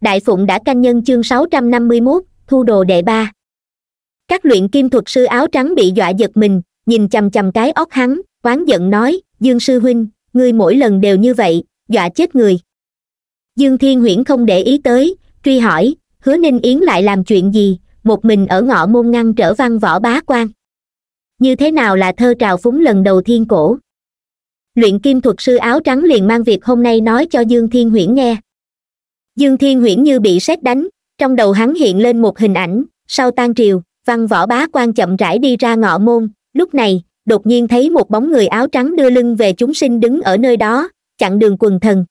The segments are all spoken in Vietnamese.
đại phụng đã canh nhân chương 651, thu đồ đệ ba các luyện kim thuật sư áo trắng bị dọa giật mình nhìn chầm chầm cái óc hắn oán giận nói dương sư huynh ngươi mỗi lần đều như vậy dọa chết người dương thiên huyễn không để ý tới truy hỏi hứa ninh yến lại làm chuyện gì một mình ở ngõ môn ngăn trở văn võ bá quan như thế nào là thơ trào phúng lần đầu thiên cổ luyện kim thuật sư áo trắng liền mang việc hôm nay nói cho dương thiên huyễn nghe dương thiên huyễn như bị sét đánh trong đầu hắn hiện lên một hình ảnh sau tan triều văn võ bá quan chậm rãi đi ra ngõ môn lúc này đột nhiên thấy một bóng người áo trắng đưa lưng về chúng sinh đứng ở nơi đó chặn đường quần thần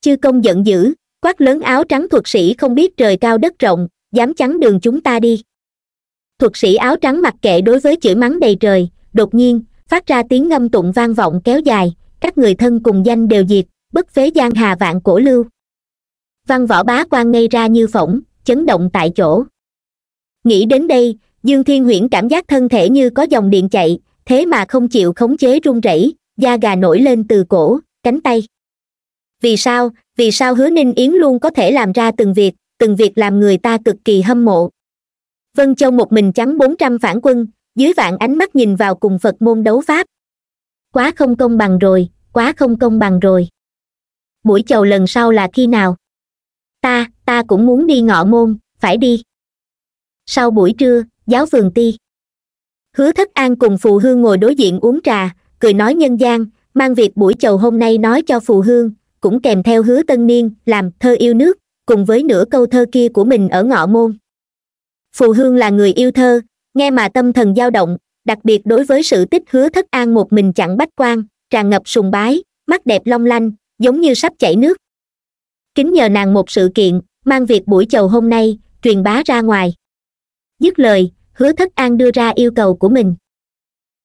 chư công giận dữ quát lớn áo trắng thuật sĩ không biết trời cao đất rộng dám chắn đường chúng ta đi thuật sĩ áo trắng mặc kệ đối với chửi mắng đầy trời đột nhiên phát ra tiếng ngâm tụng vang vọng kéo dài các người thân cùng danh đều diệt bất phế giang hà vạn cổ lưu văn võ bá quan ngây ra như phỏng chấn động tại chỗ nghĩ đến đây dương thiên huyễn cảm giác thân thể như có dòng điện chạy thế mà không chịu khống chế run rẩy da gà nổi lên từ cổ cánh tay vì sao vì sao hứa ninh yến luôn có thể làm ra từng việc từng việc làm người ta cực kỳ hâm mộ vân châu một mình trắng bốn trăm phản quân dưới vạn ánh mắt nhìn vào cùng phật môn đấu pháp quá không công bằng rồi quá không công bằng rồi buổi chầu lần sau là khi nào ta ta cũng muốn đi ngọ môn phải đi sau buổi trưa giáo phường ti hứa thất an cùng phù hương ngồi đối diện uống trà cười nói nhân gian mang việc buổi chầu hôm nay nói cho phù hương cũng kèm theo hứa tân niên làm thơ yêu nước cùng với nửa câu thơ kia của mình ở ngọ môn phù hương là người yêu thơ nghe mà tâm thần dao động đặc biệt đối với sự tích hứa thất an một mình chẳng bách quan tràn ngập sùng bái mắt đẹp long lanh giống như sắp chảy nước kính nhờ nàng một sự kiện mang việc buổi chầu hôm nay truyền bá ra ngoài dứt lời hứa thất an đưa ra yêu cầu của mình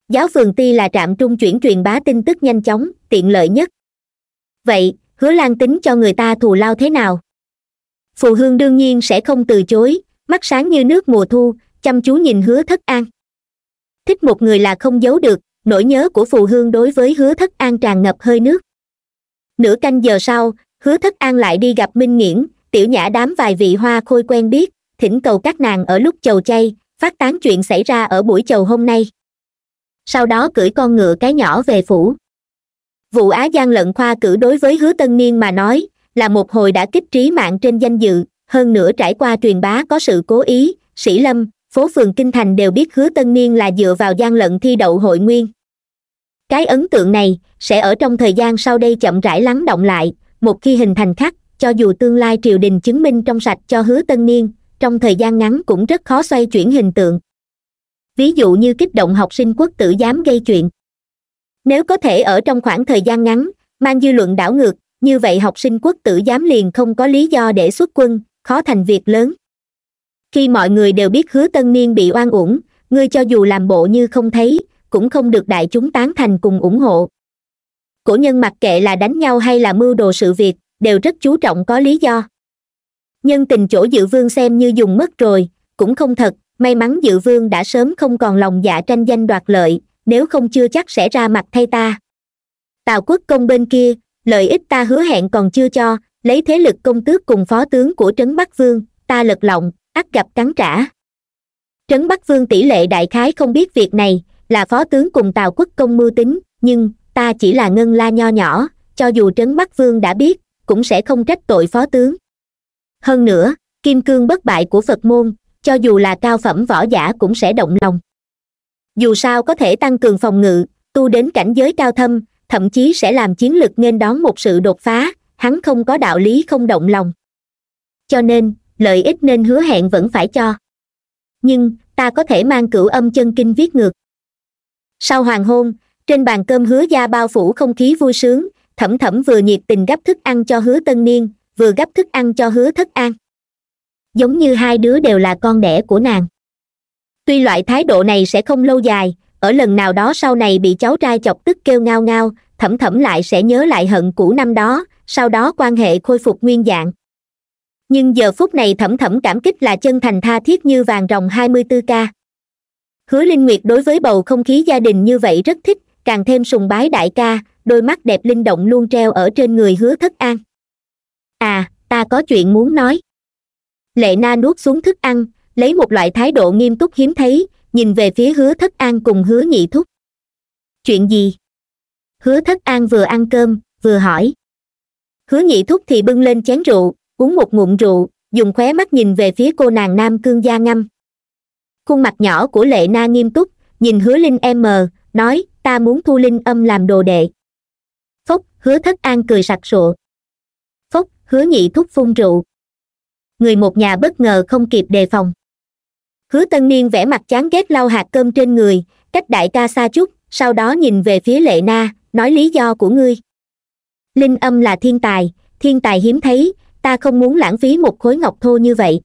giáo phường ti là trạm trung chuyển truyền bá tin tức nhanh chóng tiện lợi nhất vậy hứa lan tính cho người ta thù lao thế nào phù hương đương nhiên sẽ không từ chối mắt sáng như nước mùa thu chăm chú nhìn hứa thất an thích một người là không giấu được nỗi nhớ của phù hương đối với hứa thất an tràn ngập hơi nước nửa canh giờ sau hứa thất an lại đi gặp minh nghiễn tiểu nhã đám vài vị hoa khôi quen biết thỉnh cầu các nàng ở lúc chầu chay phát tán chuyện xảy ra ở buổi chầu hôm nay sau đó cưỡi con ngựa cái nhỏ về phủ vụ á gian lận khoa cử đối với hứa tân niên mà nói là một hồi đã kích trí mạng trên danh dự hơn nữa trải qua truyền bá có sự cố ý sĩ lâm phố phường kinh thành đều biết hứa tân niên là dựa vào gian lận thi đậu hội nguyên cái ấn tượng này sẽ ở trong thời gian sau đây chậm rãi lắng động lại một khi hình thành khắc cho dù tương lai triều đình chứng minh trong sạch cho hứa tân niên trong thời gian ngắn cũng rất khó xoay chuyển hình tượng ví dụ như kích động học sinh quốc tử dám gây chuyện nếu có thể ở trong khoảng thời gian ngắn mang dư luận đảo ngược như vậy học sinh quốc tử giám liền không có lý do để xuất quân khó thành việc lớn khi mọi người đều biết hứa tân niên bị oan uổng ngươi cho dù làm bộ như không thấy cũng không được đại chúng tán thành cùng ủng hộ cổ nhân mặc kệ là đánh nhau hay là mưu đồ sự việc đều rất chú trọng có lý do nhân tình chỗ dự vương xem như dùng mất rồi cũng không thật may mắn dự vương đã sớm không còn lòng dạ tranh danh đoạt lợi nếu không chưa chắc sẽ ra mặt thay ta tào quốc công bên kia lợi ích ta hứa hẹn còn chưa cho lấy thế lực công tước cùng phó tướng của trấn bắc vương ta lật lọng ắt gặp cắn trả trấn bắc vương tỷ lệ đại khái không biết việc này là phó tướng cùng tào quốc công mưu tính nhưng ta chỉ là ngân la nho nhỏ cho dù trấn bắc vương đã biết cũng sẽ không trách tội phó tướng hơn nữa kim cương bất bại của phật môn cho dù là cao phẩm võ giả cũng sẽ động lòng dù sao có thể tăng cường phòng ngự tu đến cảnh giới cao thâm thậm chí sẽ làm chiến lực nên đón một sự đột phá hắn không có đạo lý không động lòng cho nên lợi ích nên hứa hẹn vẫn phải cho nhưng ta có thể mang cửu âm chân kinh viết ngược sau hoàng hôn trên bàn cơm hứa gia bao phủ không khí vui sướng thẩm thẩm vừa nhiệt tình gấp thức ăn cho hứa tân niên vừa gấp thức ăn cho hứa thất an giống như hai đứa đều là con đẻ của nàng tuy loại thái độ này sẽ không lâu dài ở lần nào đó sau này bị cháu trai chọc tức kêu ngao ngao thẩm thẩm lại sẽ nhớ lại hận cũ năm đó sau đó quan hệ khôi phục nguyên dạng nhưng giờ phút này thẩm thẩm cảm kích là chân thành tha thiết như vàng rồng hai mươi bốn k hứa linh nguyệt đối với bầu không khí gia đình như vậy rất thích càng thêm sùng bái đại ca đôi mắt đẹp linh động luôn treo ở trên người hứa thất an à ta có chuyện muốn nói lệ na nuốt xuống thức ăn lấy một loại thái độ nghiêm túc hiếm thấy nhìn về phía hứa thất an cùng hứa nhị thúc chuyện gì hứa thất an vừa ăn cơm vừa hỏi hứa nhị thúc thì bưng lên chén rượu uống một ngụm rượu dùng khóe mắt nhìn về phía cô nàng nam cương gia ngâm khuôn mặt nhỏ của lệ na nghiêm túc nhìn hứa linh em mờ nói ta muốn thu linh âm làm đồ đệ phúc hứa thất an cười sặc sụa phúc hứa nhị thúc phun rượu người một nhà bất ngờ không kịp đề phòng hứa tân niên vẽ mặt chán ghét lau hạt cơm trên người cách đại ca xa chút sau đó nhìn về phía lệ na nói lý do của ngươi linh âm là thiên tài thiên tài hiếm thấy ta không muốn lãng phí một khối ngọc thô như vậy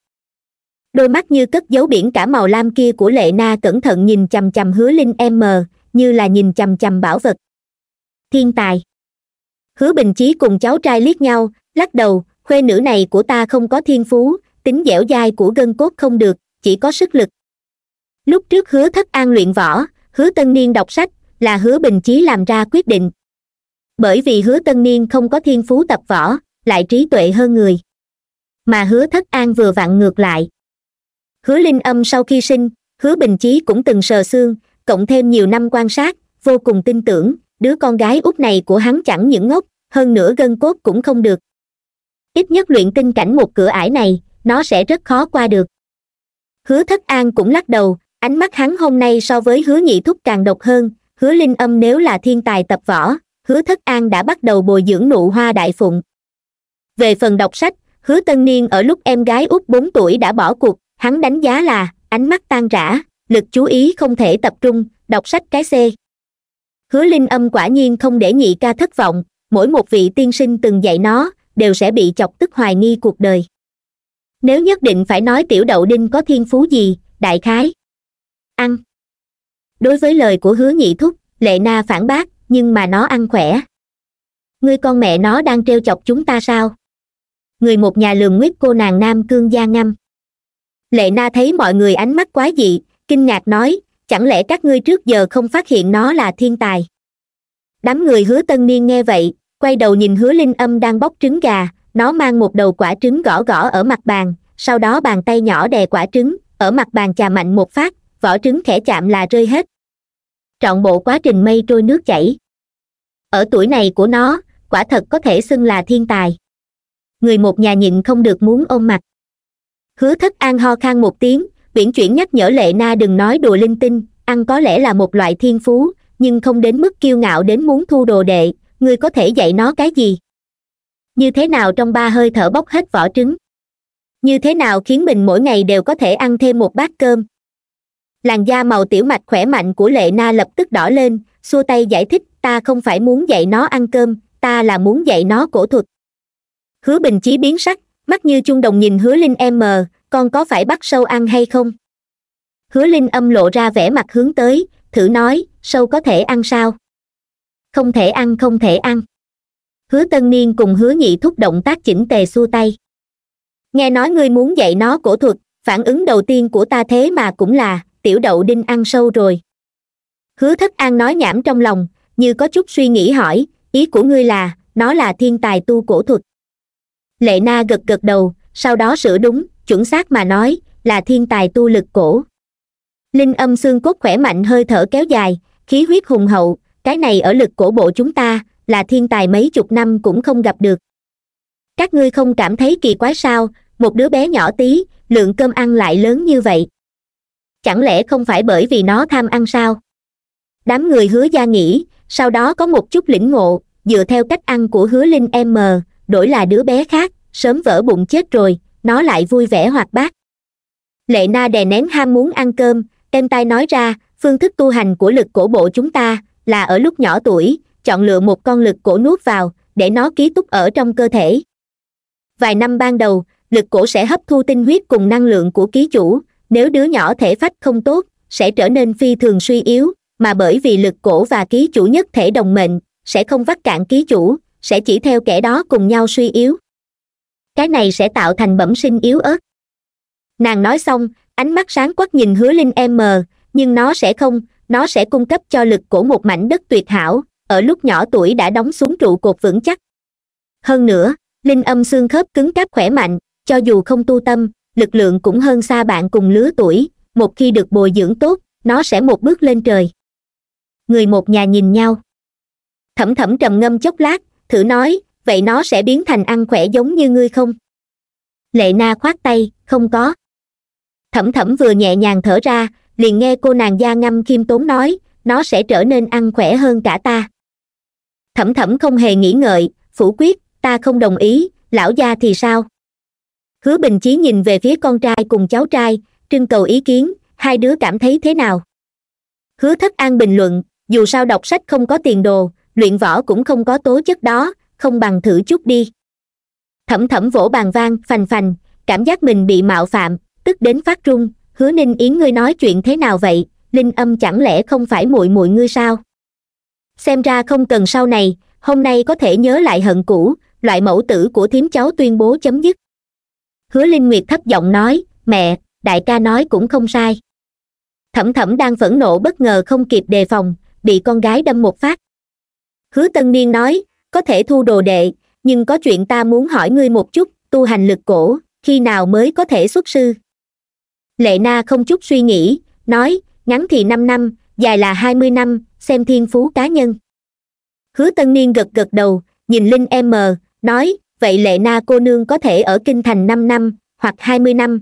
đôi mắt như cất dấu biển cả màu lam kia của lệ na cẩn thận nhìn chầm chầm hứa linh em mờ như là nhìn chằm chằm bảo vật thiên tài hứa bình chí cùng cháu trai liếc nhau lắc đầu khuê nữ này của ta không có thiên phú tính dẻo dai của gân cốt không được chỉ có sức lực lúc trước hứa thất an luyện võ hứa tân niên đọc sách là hứa bình chí làm ra quyết định bởi vì hứa tân niên không có thiên phú tập võ lại trí tuệ hơn người mà hứa thất an vừa vặn ngược lại hứa linh âm sau khi sinh hứa bình chí cũng từng sờ xương cộng thêm nhiều năm quan sát vô cùng tin tưởng đứa con gái út này của hắn chẳng những ngốc hơn nữa gân cốt cũng không được ít nhất luyện tinh cảnh một cửa ải này nó sẽ rất khó qua được hứa thất an cũng lắc đầu ánh mắt hắn hôm nay so với hứa nhị thúc càng độc hơn hứa linh âm nếu là thiên tài tập võ hứa thất an đã bắt đầu bồi dưỡng nụ hoa đại phụng về phần đọc sách hứa tân niên ở lúc em gái út bốn tuổi đã bỏ cuộc hắn đánh giá là ánh mắt tan rã lực chú ý không thể tập trung đọc sách cái xê hứa linh âm quả nhiên không để nhị ca thất vọng mỗi một vị tiên sinh từng dạy nó đều sẽ bị chọc tức hoài nghi cuộc đời nếu nhất định phải nói tiểu đậu đinh có thiên phú gì đại khái ăn đối với lời của hứa nhị thúc lệ na phản bác nhưng mà nó ăn khỏe ngươi con mẹ nó đang treo chọc chúng ta sao người một nhà lường nguyết cô nàng nam cương gia ngâm lệ na thấy mọi người ánh mắt quá dị kinh ngạc nói chẳng lẽ các ngươi trước giờ không phát hiện nó là thiên tài đám người hứa tân niên nghe vậy quay đầu nhìn hứa linh âm đang bóc trứng gà nó mang một đầu quả trứng gõ gõ ở mặt bàn sau đó bàn tay nhỏ đè quả trứng ở mặt bàn chà mạnh một phát vỏ trứng khẽ chạm là rơi hết trọn bộ quá trình mây trôi nước chảy ở tuổi này của nó quả thật có thể xưng là thiên tài người một nhà nhịn không được muốn ôm mặt hứa thất an ho khan một tiếng viễn chuyển nhắc nhở lệ na đừng nói đùa linh tinh ăn có lẽ là một loại thiên phú nhưng không đến mức kiêu ngạo đến muốn thu đồ đệ ngươi có thể dạy nó cái gì như thế nào trong ba hơi thở bóc hết vỏ trứng như thế nào khiến mình mỗi ngày đều có thể ăn thêm một bát cơm làn da màu tiểu mạch khỏe mạnh của lệ na lập tức đỏ lên xua tay giải thích ta không phải muốn dạy nó ăn cơm ta là muốn dạy nó cổ thuật hứa bình chí biến sắc mắt như chung đồng nhìn hứa linh em mờ con có phải bắt sâu ăn hay không hứa linh âm lộ ra vẻ mặt hướng tới thử nói sâu có thể ăn sao không thể ăn không thể ăn hứa tân niên cùng hứa nhị thúc động tác chỉnh tề xua tay nghe nói ngươi muốn dạy nó cổ thuật phản ứng đầu tiên của ta thế mà cũng là tiểu đậu đinh ăn sâu rồi hứa thất an nói nhảm trong lòng như có chút suy nghĩ hỏi ý của ngươi là nó là thiên tài tu cổ thuật lệ na gật gật đầu sau đó sửa đúng chuẩn xác mà nói là thiên tài tu lực cổ linh âm xương cốt khỏe mạnh hơi thở kéo dài khí huyết hùng hậu cái này ở lực cổ bộ chúng ta là thiên tài mấy chục năm cũng không gặp được các ngươi không cảm thấy kỳ quái sao một đứa bé nhỏ tí lượng cơm ăn lại lớn như vậy chẳng lẽ không phải bởi vì nó tham ăn sao đám người hứa gia nghĩ sau đó có một chút lĩnh ngộ dựa theo cách ăn của hứa linh m đổi là đứa bé khác sớm vỡ bụng chết rồi nó lại vui vẻ hoạt bát lệ na đè nén ham muốn ăn cơm em tai nói ra phương thức tu hành của lực cổ bộ chúng ta là ở lúc nhỏ tuổi chọn lựa một con lực cổ nuốt vào để nó ký túc ở trong cơ thể vài năm ban đầu lực cổ sẽ hấp thu tinh huyết cùng năng lượng của ký chủ nếu đứa nhỏ thể phách không tốt sẽ trở nên phi thường suy yếu mà bởi vì lực cổ và ký chủ nhất thể đồng mệnh sẽ không vắt cạn ký chủ sẽ chỉ theo kẻ đó cùng nhau suy yếu cái này sẽ tạo thành bẩm sinh yếu ớt nàng nói xong ánh mắt sáng quắc nhìn hứa linh em mờ nhưng nó sẽ không nó sẽ cung cấp cho lực của một mảnh đất tuyệt hảo ở lúc nhỏ tuổi đã đóng xuống trụ cột vững chắc hơn nữa linh âm xương khớp cứng cáp khỏe mạnh cho dù không tu tâm lực lượng cũng hơn xa bạn cùng lứa tuổi một khi được bồi dưỡng tốt nó sẽ một bước lên trời người một nhà nhìn nhau thẩm thẩm trầm ngâm chốc lát thử nói vậy nó sẽ biến thành ăn khỏe giống như ngươi không lệ na khoát tay không có thẩm thẩm vừa nhẹ nhàng thở ra liền nghe cô nàng gia ngâm kim tốn nói nó sẽ trở nên ăn khỏe hơn cả ta thẩm thẩm không hề nghĩ ngợi phủ quyết ta không đồng ý lão gia thì sao hứa bình chí nhìn về phía con trai cùng cháu trai trưng cầu ý kiến hai đứa cảm thấy thế nào hứa thất an bình luận dù sao đọc sách không có tiền đồ luyện võ cũng không có tố chất đó không bằng thử chút đi thẩm thẩm vỗ bàn vang phành phành cảm giác mình bị mạo phạm tức đến phát run hứa ninh yến ngươi nói chuyện thế nào vậy linh âm chẳng lẽ không phải muội muội ngươi sao xem ra không cần sau này hôm nay có thể nhớ lại hận cũ loại mẫu tử của thím cháu tuyên bố chấm dứt hứa linh nguyệt thấp giọng nói mẹ đại ca nói cũng không sai thẩm thẩm đang phẫn nộ bất ngờ không kịp đề phòng bị con gái đâm một phát hứa tân niên nói có thể thu đồ đệ nhưng có chuyện ta muốn hỏi ngươi một chút tu hành lực cổ khi nào mới có thể xuất sư lệ na không chút suy nghĩ nói ngắn thì năm năm dài là hai mươi năm xem thiên phú cá nhân hứa tân niên gật gật đầu nhìn linh em mờ nói vậy lệ na cô nương có thể ở kinh thành năm năm hoặc hai mươi năm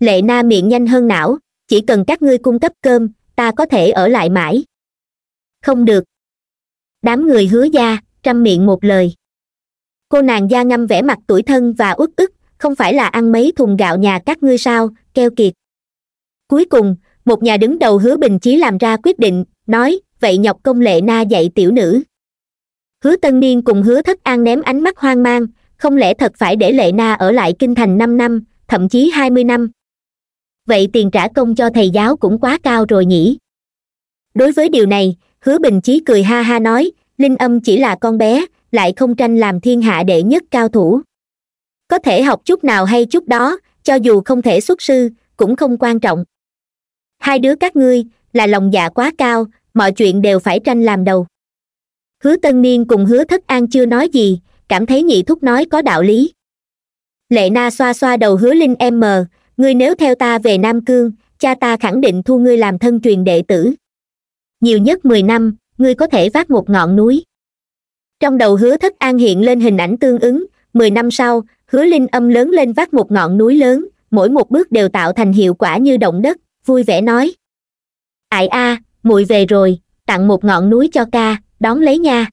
lệ na miệng nhanh hơn não chỉ cần các ngươi cung cấp cơm ta có thể ở lại mãi không được đám người hứa gia trăm miệng một lời cô nàng da ngâm vẻ mặt tuổi thân và uất ức không phải là ăn mấy thùng gạo nhà các ngươi sao keo kiệt cuối cùng một nhà đứng đầu hứa bình chí làm ra quyết định nói vậy nhọc công lệ na dạy tiểu nữ hứa tân niên cùng hứa thất an ném ánh mắt hoang mang không lẽ thật phải để lệ na ở lại kinh thành năm năm thậm chí hai mươi năm vậy tiền trả công cho thầy giáo cũng quá cao rồi nhỉ đối với điều này hứa bình chí cười ha ha nói linh âm chỉ là con bé lại không tranh làm thiên hạ đệ nhất cao thủ có thể học chút nào hay chút đó cho dù không thể xuất sư cũng không quan trọng hai đứa các ngươi là lòng dạ quá cao mọi chuyện đều phải tranh làm đầu hứa tân niên cùng hứa thất an chưa nói gì cảm thấy nhị thúc nói có đạo lý lệ na xoa xoa đầu hứa linh em mờ ngươi nếu theo ta về nam cương cha ta khẳng định thu ngươi làm thân truyền đệ tử nhiều nhất mười năm ngươi có thể vác một ngọn núi trong đầu hứa thất an hiện lên hình ảnh tương ứng mười năm sau hứa linh âm lớn lên vác một ngọn núi lớn mỗi một bước đều tạo thành hiệu quả như động đất vui vẻ nói ải a à, muội về rồi tặng một ngọn núi cho ca đón lấy nha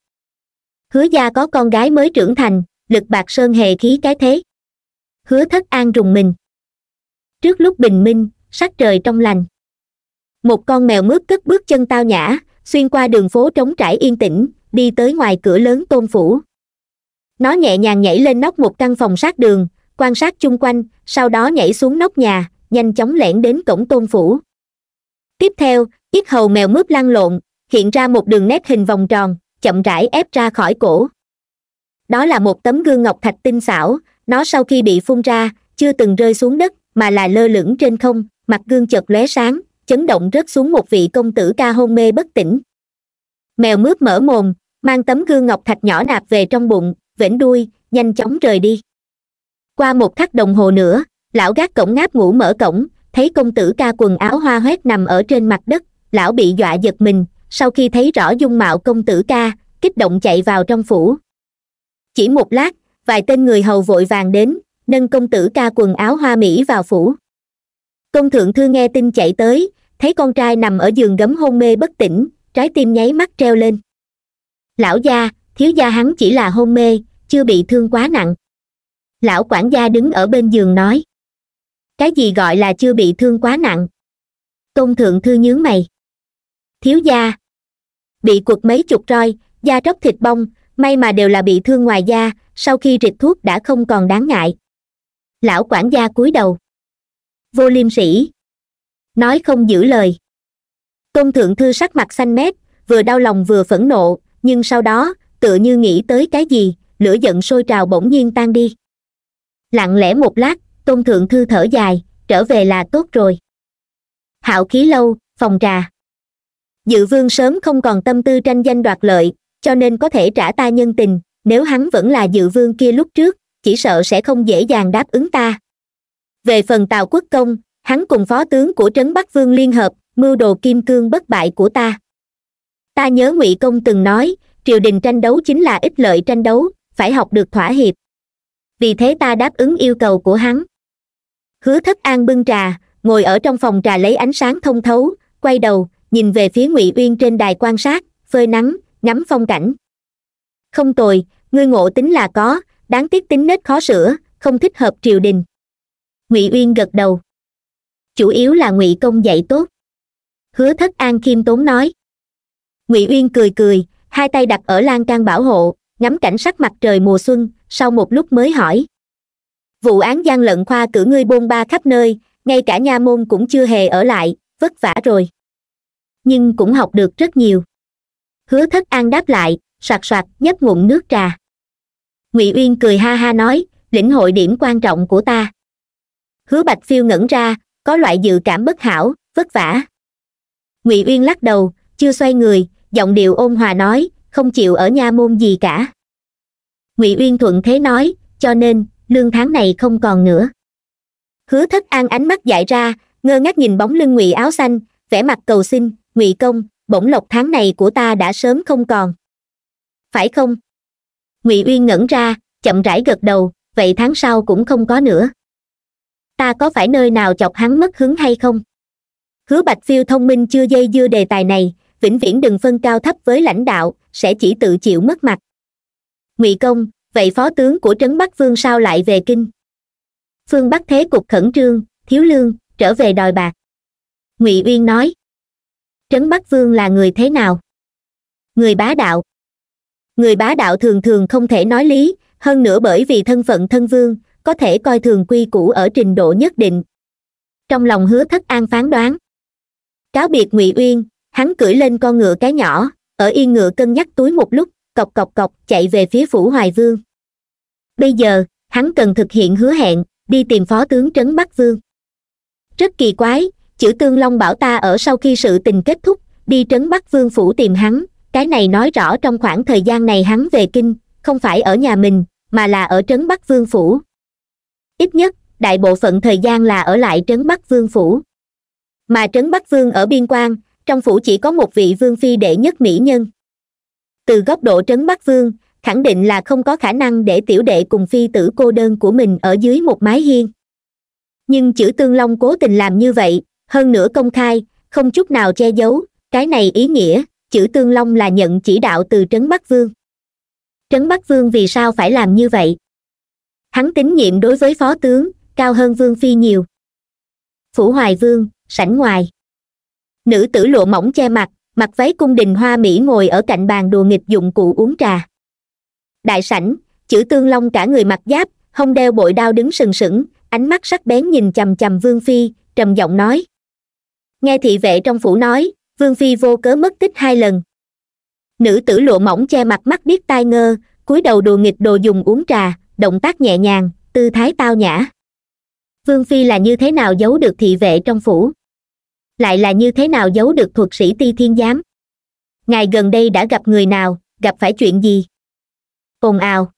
hứa gia có con gái mới trưởng thành lực bạc sơn hề khí cái thế hứa thất an rùng mình trước lúc bình minh sắc trời trong lành một con mèo mướt cất bước chân tao nhã xuyên qua đường phố trống trải yên tĩnh đi tới ngoài cửa lớn tôn phủ nó nhẹ nhàng nhảy lên nóc một căn phòng sát đường quan sát chung quanh sau đó nhảy xuống nóc nhà nhanh chóng lẻn đến cổng tôn phủ tiếp theo ít hầu mèo mướp lăn lộn hiện ra một đường nét hình vòng tròn chậm rãi ép ra khỏi cổ đó là một tấm gương ngọc thạch tinh xảo nó sau khi bị phun ra chưa từng rơi xuống đất mà là lơ lửng trên không mặt gương chợt lóe sáng chấn động rớt xuống một vị công tử ca hôn mê bất tỉnh mèo mướp mở mồm mang tấm gương ngọc thạch nhỏ nạp về trong bụng vểnh đuôi nhanh chóng rời đi qua một khắc đồng hồ nữa lão gác cổng ngáp ngủ mở cổng thấy công tử ca quần áo hoa hoét nằm ở trên mặt đất lão bị dọa giật mình sau khi thấy rõ dung mạo công tử ca kích động chạy vào trong phủ chỉ một lát vài tên người hầu vội vàng đến nâng công tử ca quần áo hoa mỹ vào phủ công thượng thư nghe tin chạy tới thấy con trai nằm ở giường gấm hôn mê bất tỉnh trái tim nháy mắt treo lên lão gia thiếu gia hắn chỉ là hôn mê chưa bị thương quá nặng lão quản gia đứng ở bên giường nói cái gì gọi là chưa bị thương quá nặng tôn thượng thư nhướng mày thiếu gia bị quật mấy chục roi da róc thịt bong may mà đều là bị thương ngoài da sau khi rịt thuốc đã không còn đáng ngại lão quản gia cúi đầu vô liêm sĩ nói không giữ lời tôn thượng thư sắc mặt xanh mét vừa đau lòng vừa phẫn nộ nhưng sau đó tựa như nghĩ tới cái gì lửa giận sôi trào bỗng nhiên tan đi lặng lẽ một lát tôn thượng thư thở dài trở về là tốt rồi hạo khí lâu phòng trà dự vương sớm không còn tâm tư tranh danh đoạt lợi cho nên có thể trả ta nhân tình nếu hắn vẫn là dự vương kia lúc trước chỉ sợ sẽ không dễ dàng đáp ứng ta về phần tào quốc công hắn cùng phó tướng của trấn bắc vương liên hợp mưu đồ kim cương bất bại của ta ta nhớ ngụy công từng nói triều đình tranh đấu chính là ích lợi tranh đấu phải học được thỏa hiệp vì thế ta đáp ứng yêu cầu của hắn hứa thất an bưng trà ngồi ở trong phòng trà lấy ánh sáng thông thấu quay đầu nhìn về phía ngụy uyên trên đài quan sát phơi nắng ngắm phong cảnh không tồi ngươi ngộ tính là có đáng tiếc tính nết khó sửa không thích hợp triều đình ngụy uyên gật đầu chủ yếu là ngụy công dạy tốt hứa thất an khiêm tốn nói ngụy uyên cười cười hai tay đặt ở lan can bảo hộ ngắm cảnh sắc mặt trời mùa xuân sau một lúc mới hỏi vụ án gian lận khoa cử ngươi bôn ba khắp nơi ngay cả nha môn cũng chưa hề ở lại vất vả rồi nhưng cũng học được rất nhiều hứa thất an đáp lại soạt soạt nhấp ngụm nước trà ngụy uyên cười ha ha nói lĩnh hội điểm quan trọng của ta hứa bạch phiêu ngẩn ra có loại dự cảm bất hảo vất vả ngụy uyên lắc đầu chưa xoay người giọng điệu ôn hòa nói không chịu ở nha môn gì cả ngụy uyên thuận thế nói cho nên lương tháng này không còn nữa hứa thất an ánh mắt dại ra ngơ ngác nhìn bóng lưng ngụy áo xanh vẻ mặt cầu xin ngụy công bổng lộc tháng này của ta đã sớm không còn phải không ngụy uyên ngẩn ra chậm rãi gật đầu vậy tháng sau cũng không có nữa ta có phải nơi nào chọc hắn mất hứng hay không hứa bạch phiêu thông minh chưa dây dưa đề tài này vĩnh viễn đừng phân cao thấp với lãnh đạo sẽ chỉ tự chịu mất mặt ngụy công vậy phó tướng của trấn bắc vương sao lại về kinh phương bắc thế cục khẩn trương thiếu lương trở về đòi bạc ngụy uyên nói trấn bắc vương là người thế nào người bá đạo người bá đạo thường thường không thể nói lý hơn nữa bởi vì thân phận thân vương có thể coi thường quy củ ở trình độ nhất định trong lòng hứa thất an phán đoán cáo biệt ngụy uyên hắn cưỡi lên con ngựa cái nhỏ ở yên ngựa cân nhắc túi một lúc cọc cọc cọc chạy về phía phủ hoài vương bây giờ hắn cần thực hiện hứa hẹn đi tìm phó tướng trấn bắc vương rất kỳ quái chữ tương long bảo ta ở sau khi sự tình kết thúc đi trấn bắc vương phủ tìm hắn cái này nói rõ trong khoảng thời gian này hắn về kinh không phải ở nhà mình mà là ở trấn bắc vương phủ ít nhất đại bộ phận thời gian là ở lại trấn bắc vương phủ mà trấn bắc vương ở biên quan trong phủ chỉ có một vị vương phi đệ nhất mỹ nhân từ góc độ trấn bắc vương khẳng định là không có khả năng để tiểu đệ cùng phi tử cô đơn của mình ở dưới một mái hiên nhưng chữ tương long cố tình làm như vậy hơn nữa công khai không chút nào che giấu cái này ý nghĩa chữ tương long là nhận chỉ đạo từ trấn bắc vương trấn bắc vương vì sao phải làm như vậy hắn tín nhiệm đối với phó tướng cao hơn vương phi nhiều phủ hoài vương sảnh ngoài nữ tử lụa mỏng che mặt mặc váy cung đình hoa mỹ ngồi ở cạnh bàn đùa nghịch dụng cụ uống trà đại sảnh chữ tương long cả người mặc giáp không đeo bội đao đứng sừng sững ánh mắt sắc bén nhìn c h vương phi trầm giọng nói nghe thị vệ trong phủ nói vương phi vô cớ mất tích hai lần nữ tử lụa mỏng che mặt mắt biết tai ngơ cúi đầu đùa nghịch đồ dùng uống trà động tác nhẹ nhàng tư thái tao nhã vương phi là như thế nào giấu được thị vệ trong phủ lại là như thế nào giấu được thuật sĩ ti thiên giám ngài gần đây đã gặp người nào gặp phải chuyện gì ồn ào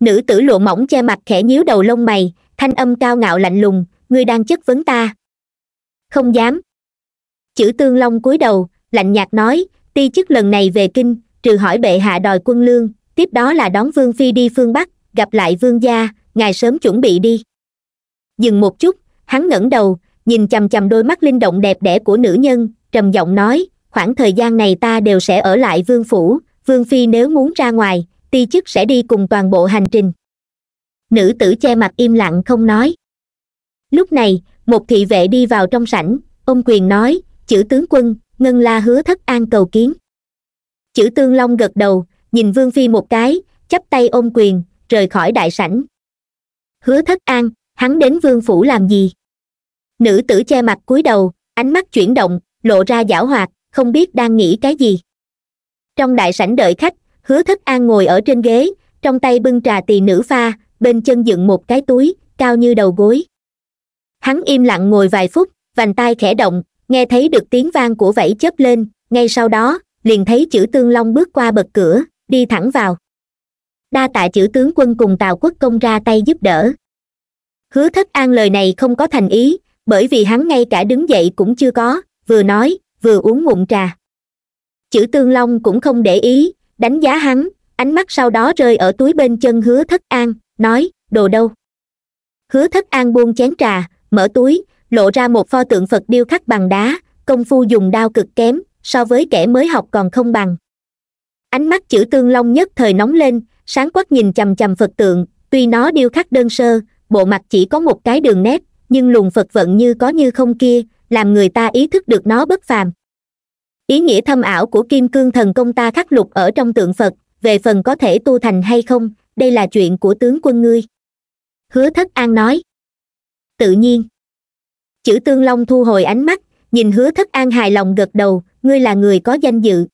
nữ tử lụa mỏng che mặt khẽ nhíu đầu lông mày thanh âm cao ngạo lạnh lùng ngươi đang chất vấn ta không dám chữ tương long cúi đầu lạnh nhạt nói ti chức lần này về kinh trừ hỏi bệ hạ đòi quân lương tiếp đó là đón vương phi đi phương bắc gặp lại vương gia ngài sớm chuẩn bị đi dừng một chút hắn ngẩng đầu nhìn chằm chằm đôi mắt linh động đẹp đẽ của nữ nhân trầm giọng nói khoảng thời gian này ta đều sẽ ở lại vương phủ vương phi nếu muốn ra ngoài ti chức sẽ đi cùng toàn bộ hành trình nữ tử che mặt im lặng không nói lúc này một thị vệ đi vào trong sảnh ông quyền nói chữ tướng quân ngân la hứa thất an cầu kiến chữ tương long gật đầu nhìn vương phi một cái chắp tay ôm quyền rời khỏi đại sảnh hứa thất an hắn đến vương phủ làm gì nữ tử che mặt cúi đầu ánh mắt chuyển động lộ ra giảo hoạt không biết đang nghĩ cái gì trong đại sảnh đợi khách hứa thất an ngồi ở trên ghế trong tay bưng trà tỳ nữ pha bên chân dựng một cái túi cao như đầu gối hắn im lặng ngồi vài phút vành tay khẽ động nghe thấy được tiếng vang của vẫy chớp lên ngay sau đó liền thấy chữ tương long bước qua bậc cửa đi thẳng vào đa tạ chữ tướng quân cùng tào quốc công ra tay giúp đỡ hứa thất an lời này không có thành ý bởi vì hắn ngay cả đứng dậy cũng chưa có vừa nói vừa uống ngụm trà chữ tương long cũng không để ý đánh giá hắn ánh mắt sau đó rơi ở túi bên chân hứa thất an nói đồ đâu hứa thất an buông chén trà mở túi lộ ra một pho tượng phật điêu khắc bằng đá công phu dùng đao cực kém so với kẻ mới học còn không bằng ánh mắt chữ tương long nhất thời nóng lên sáng quắc nhìn chằm chằm phật tượng tuy nó điêu khắc đơn sơ bộ mặt chỉ có một cái đường nét nhưng luồng phật vận như có như không kia làm người ta ý thức được nó bất phàm ý nghĩa thâm ảo của kim cương thần công ta khắc lục ở trong tượng phật về phần có thể tu thành hay không đây là chuyện của tướng quân ngươi hứa thất an nói tự nhiên chữ tương long thu hồi ánh mắt nhìn hứa thất an hài lòng gật đầu ngươi là người có danh dự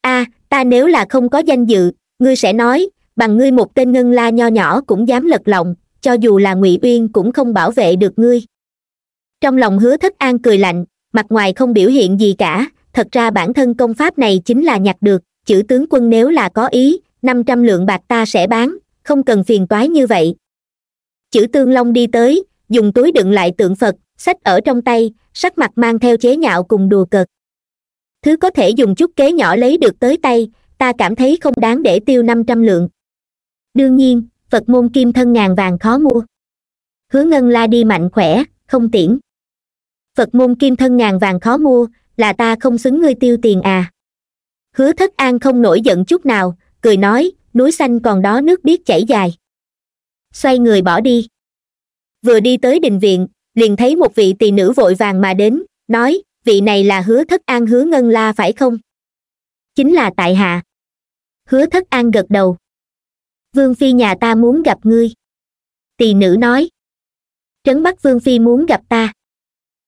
a à, ta nếu là không có danh dự ngươi sẽ nói bằng ngươi một tên ngân la nho nhỏ cũng dám lật lòng cho dù là ngụy uyên cũng không bảo vệ được ngươi trong lòng hứa thất an cười lạnh mặt ngoài không biểu hiện gì cả thật ra bản thân công pháp này chính là nhặt được chữ tướng quân nếu là có ý năm trăm lượng bạc ta sẽ bán không cần phiền toái như vậy chữ tương long đi tới dùng túi đựng lại tượng phật sách ở trong tay sắc mặt mang theo chế nhạo cùng đùa cợt thứ có thể dùng chút kế nhỏ lấy được tới tay ta cảm thấy không đáng để tiêu năm trăm lượng đương nhiên phật môn kim thân ngàn vàng khó mua hứa ngân la đi mạnh khỏe không tiễn phật môn kim thân ngàn vàng khó mua là ta không xứng ngươi tiêu tiền à hứa thất an không nổi giận chút nào cười nói núi xanh còn đó nước biết chảy dài xoay người bỏ đi vừa đi tới đình viện liền thấy một vị tỳ nữ vội vàng mà đến nói vị này là hứa thất an hứa ngân la phải không chính là tại hạ hứa thất an gật đầu vương phi nhà ta muốn gặp ngươi tỳ nữ nói trấn bắc vương phi muốn gặp ta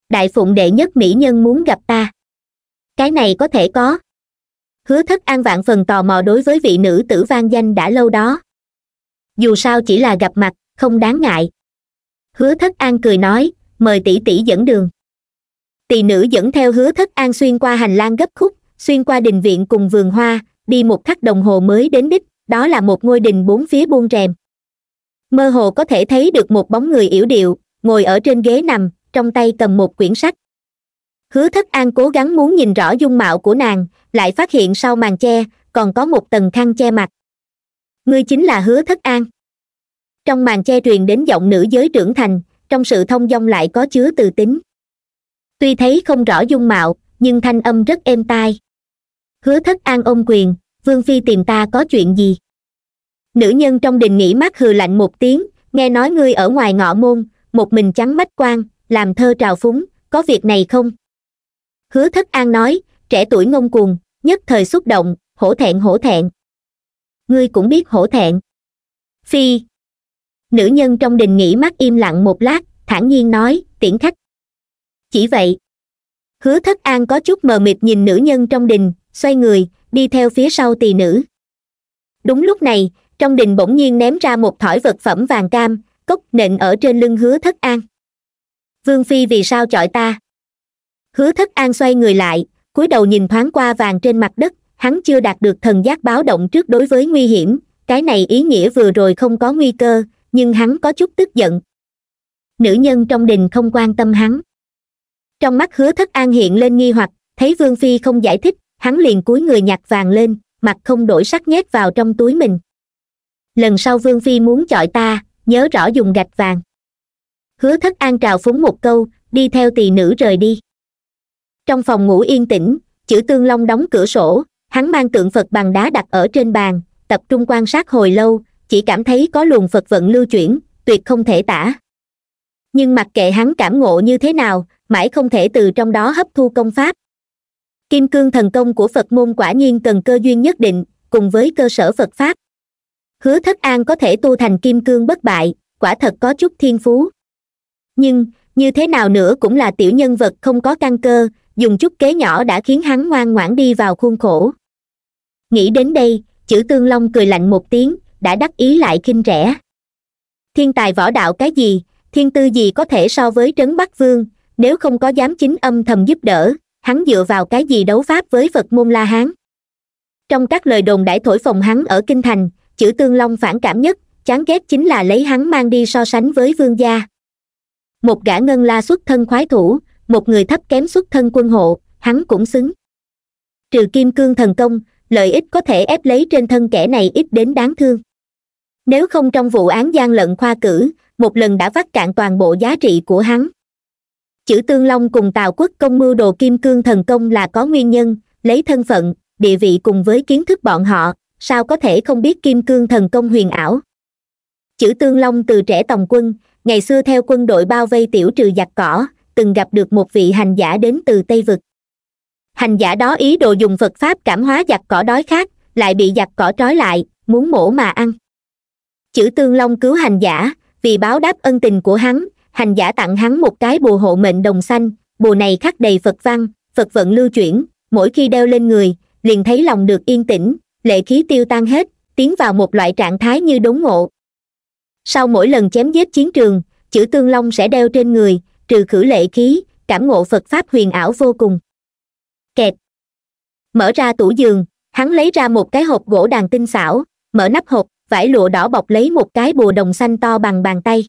đại phụng đệ nhất mỹ nhân muốn gặp ta cái này có thể có hứa thất an vạn phần tò mò đối với vị nữ tử vang danh đã lâu đó dù sao chỉ là gặp mặt không đáng ngại hứa thất an cười nói mời tỷ tỷ dẫn đường tỳ nữ dẫn theo hứa thất an xuyên qua hành lang gấp khúc xuyên qua đình viện cùng vườn hoa đi một khắc đồng hồ mới đến đích đó là một ngôi đình bốn phía buông rèm mơ hồ có thể thấy được một bóng người yểu điệu ngồi ở trên ghế nằm trong tay cầm một quyển sách hứa thất an cố gắng muốn nhìn rõ dung mạo của nàng lại phát hiện sau màn che còn có một tầng khăn che mặt ngươi chính là hứa thất an trong màn che truyền đến giọng nữ giới trưởng thành trong sự thông dong lại có chứa từ tính tuy thấy không rõ dung mạo nhưng thanh âm rất êm tai hứa thất an ôm quyền vương phi tìm ta có chuyện gì nữ nhân trong đình nghỉ mắt hừ lạnh một tiếng nghe nói ngươi ở ngoài ngọ môn một mình trắng mách quan làm thơ trào phúng có việc này không hứa thất an nói trẻ tuổi ngông cuồng nhất thời xúc động hổ thẹn hổ thẹn ngươi cũng biết hổ thẹn phi nữ nhân trong đình nghỉ mắt im lặng một lát thản nhiên nói tiễn khách chỉ vậy hứa thất an có chút mờ mịt nhìn nữ nhân trong đình xoay người đi theo phía sau tỳ nữ đúng lúc này trong đình bỗng nhiên ném ra một thỏi vật phẩm vàng cam cốc nện ở trên lưng hứa thất an vương phi vì sao chọi ta hứa thất an xoay người lại cúi đầu nhìn thoáng qua vàng trên mặt đất hắn chưa đạt được thần giác báo động trước đối với nguy hiểm cái này ý nghĩa vừa rồi không có nguy cơ nhưng hắn có chút tức giận nữ nhân trong đình không quan tâm hắn trong mắt hứa thất an hiện lên nghi hoặc thấy vương phi không giải thích hắn liền cúi người nhặt vàng lên mặt không đổi sắc nhét vào trong túi mình lần sau vương phi muốn chọi ta nhớ rõ dùng gạch vàng hứa thất an trào phúng một câu đi theo tỳ nữ rời đi trong phòng ngủ yên tĩnh chữ tương long đóng cửa sổ hắn mang tượng phật bằng đá đặt ở trên bàn tập trung quan sát hồi lâu chỉ cảm thấy có luồng phật vận lưu chuyển tuyệt không thể tả nhưng mặc kệ hắn cảm ngộ như thế nào mãi không thể từ trong đó hấp thu công pháp kim cương thần công của phật môn quả nhiên cần cơ duyên nhất định cùng với cơ sở phật pháp hứa thất an có thể tu thành kim cương bất bại quả thật có chút thiên phú nhưng như thế nào nữa cũng là tiểu nhân vật không có căn cơ dùng chút kế nhỏ đã khiến hắn ngoan ngoãn đi vào khuôn khổ nghĩ đến đây chữ tương long cười lạnh một tiếng đã đắc ý lại khinh rẻ thiên tài võ đạo cái gì thiên tư gì có thể so với trấn bắc vương nếu không có dám chính âm thầm giúp đỡ hắn dựa vào cái gì đấu pháp với phật môn la hán trong các lời đồn đãi thổi phồng hắn ở kinh thành chữ tương long phản cảm nhất chán ghét chính là lấy hắn mang đi so sánh với vương gia một gã ngân la xuất thân khoái thủ một người thấp kém xuất thân quân hộ hắn cũng xứng trừ kim cương thần công lợi ích có thể ép lấy trên thân kẻ này ít đến đáng thương nếu không trong vụ án gian lận khoa cử một lần đã vắt cạn toàn bộ giá trị của hắn chữ tương long cùng tào quốc công mưu đồ kim cương thần công là có nguyên nhân lấy thân phận địa vị cùng với kiến thức bọn họ sao có thể không biết kim cương thần công huyền ảo chữ tương long từ trẻ tòng quân ngày xưa theo quân đội bao vây tiểu trừ giặc cỏ từng gặp được một vị hành giả đến từ tây vực hành giả đó ý đồ dùng phật pháp cảm hóa giặc cỏ đói khát lại bị giặc cỏ trói lại muốn mổ mà ăn chữ tương long cứu hành giả vì báo đáp ân tình của hắn hành giả tặng hắn một cái bùa hộ mệnh đồng xanh bùa này khắc đầy phật văn phật vận lưu chuyển mỗi khi đeo lên người liền thấy lòng được yên tĩnh lệ khí tiêu tan hết tiến vào một loại trạng thái như đống ngộ sau mỗi lần chém giết chiến trường chữ tương long sẽ đeo trên người trừ khử lệ khí cảm ngộ phật pháp huyền ảo vô cùng kẹt mở ra tủ giường hắn lấy ra một cái hộp gỗ đàn tinh xảo mở nắp hộp vải lụa đỏ bọc lấy một cái bùa đồng xanh to bằng bàn tay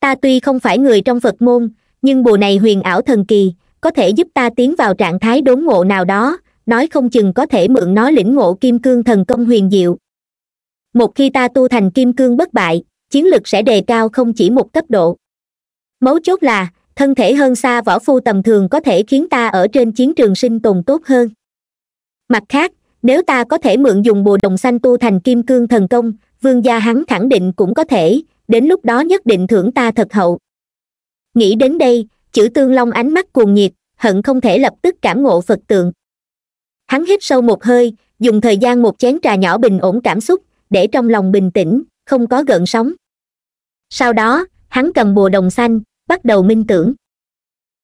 ta tuy không phải người trong phật môn nhưng bùa này huyền ảo thần kỳ có thể giúp ta tiến vào trạng thái đốn ngộ nào đó nói không chừng có thể mượn nó lĩnh ngộ kim cương thần công huyền diệu một khi ta tu thành kim cương bất bại chiến lực sẽ đề cao không chỉ một cấp độ mấu chốt là thân thể hơn xa võ phu tầm thường có thể khiến ta ở trên chiến trường sinh tồn tốt hơn mặt khác nếu ta có thể mượn dùng bùa đồng xanh tu thành kim cương thần công vương gia hắn khẳng định cũng có thể đến lúc đó nhất định thưởng ta thật hậu nghĩ đến đây chữ tương long ánh mắt cuồng nhiệt hận không thể lập tức cảm ngộ phật tượng hắn hít sâu một hơi dùng thời gian một chén trà nhỏ bình ổn cảm xúc để trong lòng bình tĩnh không có gợn sóng sau đó hắn cầm bùa đồng xanh bắt đầu minh tưởng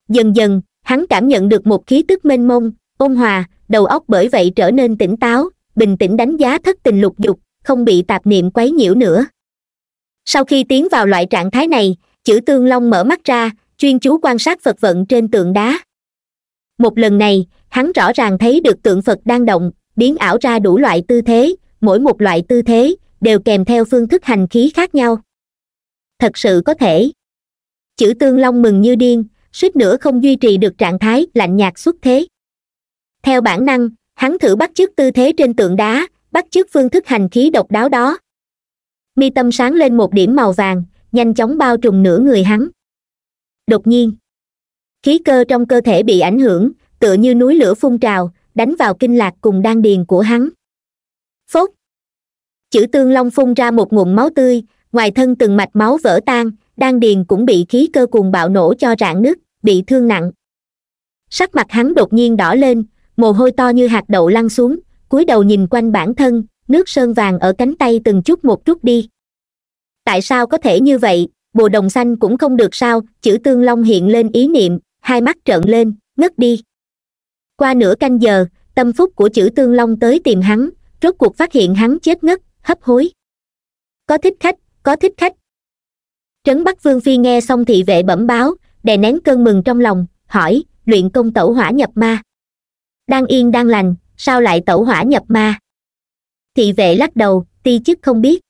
dần dần hắn cảm nhận được một khí tức mênh mông ôn hòa đầu óc bởi vậy trở nên tỉnh táo bình tĩnh đánh giá thất tình lục dục không bị tạp niệm quấy nhiễu nữa sau khi tiến vào loại trạng thái này chữ tương long mở mắt ra chuyên chú quan sát phật vận trên tượng đá một lần này hắn rõ ràng thấy được tượng phật đang động biến ảo ra đủ loại tư thế mỗi một loại tư thế đều kèm theo phương thức hành khí khác nhau thật sự có thể chữ tương long mừng như điên suýt nữa không duy trì được trạng thái lạnh nhạt xuất thế theo bản năng hắn thử bắt chước tư thế trên tượng đá bắt chước phương thức hành khí độc đáo đó mi tâm sáng lên một điểm màu vàng nhanh chóng bao trùm nửa người hắn đột nhiên khí cơ trong cơ thể bị ảnh hưởng tựa như núi lửa phun trào đánh vào kinh lạc cùng đan điền của hắn phốt chữ tương long phun ra một ngụm máu tươi ngoài thân từng mạch máu vỡ tan đan điền cũng bị khí cơ cùng bạo nổ cho rạn nứt bị thương nặng sắc mặt hắn đột nhiên đỏ lên mồ hôi to như hạt đậu lăn xuống cúi đầu nhìn quanh bản thân nước sơn vàng ở cánh tay từng chút một chút đi tại sao có thể như vậy bồ đồng xanh cũng không được sao chữ tương long hiện lên ý niệm hai mắt trợn lên ngất đi qua nửa canh giờ tâm phúc của chữ tương long tới tìm hắn rốt cuộc phát hiện hắn chết ngất hấp hối có thích khách có thích khách trấn bắc vương phi nghe xong thị vệ bẩm báo đè nén cơn mừng trong lòng hỏi luyện công tẩu hỏa nhập ma đang yên đang lành sao lại tẩu hỏa nhập ma thị vệ lắc đầu ti chức không biết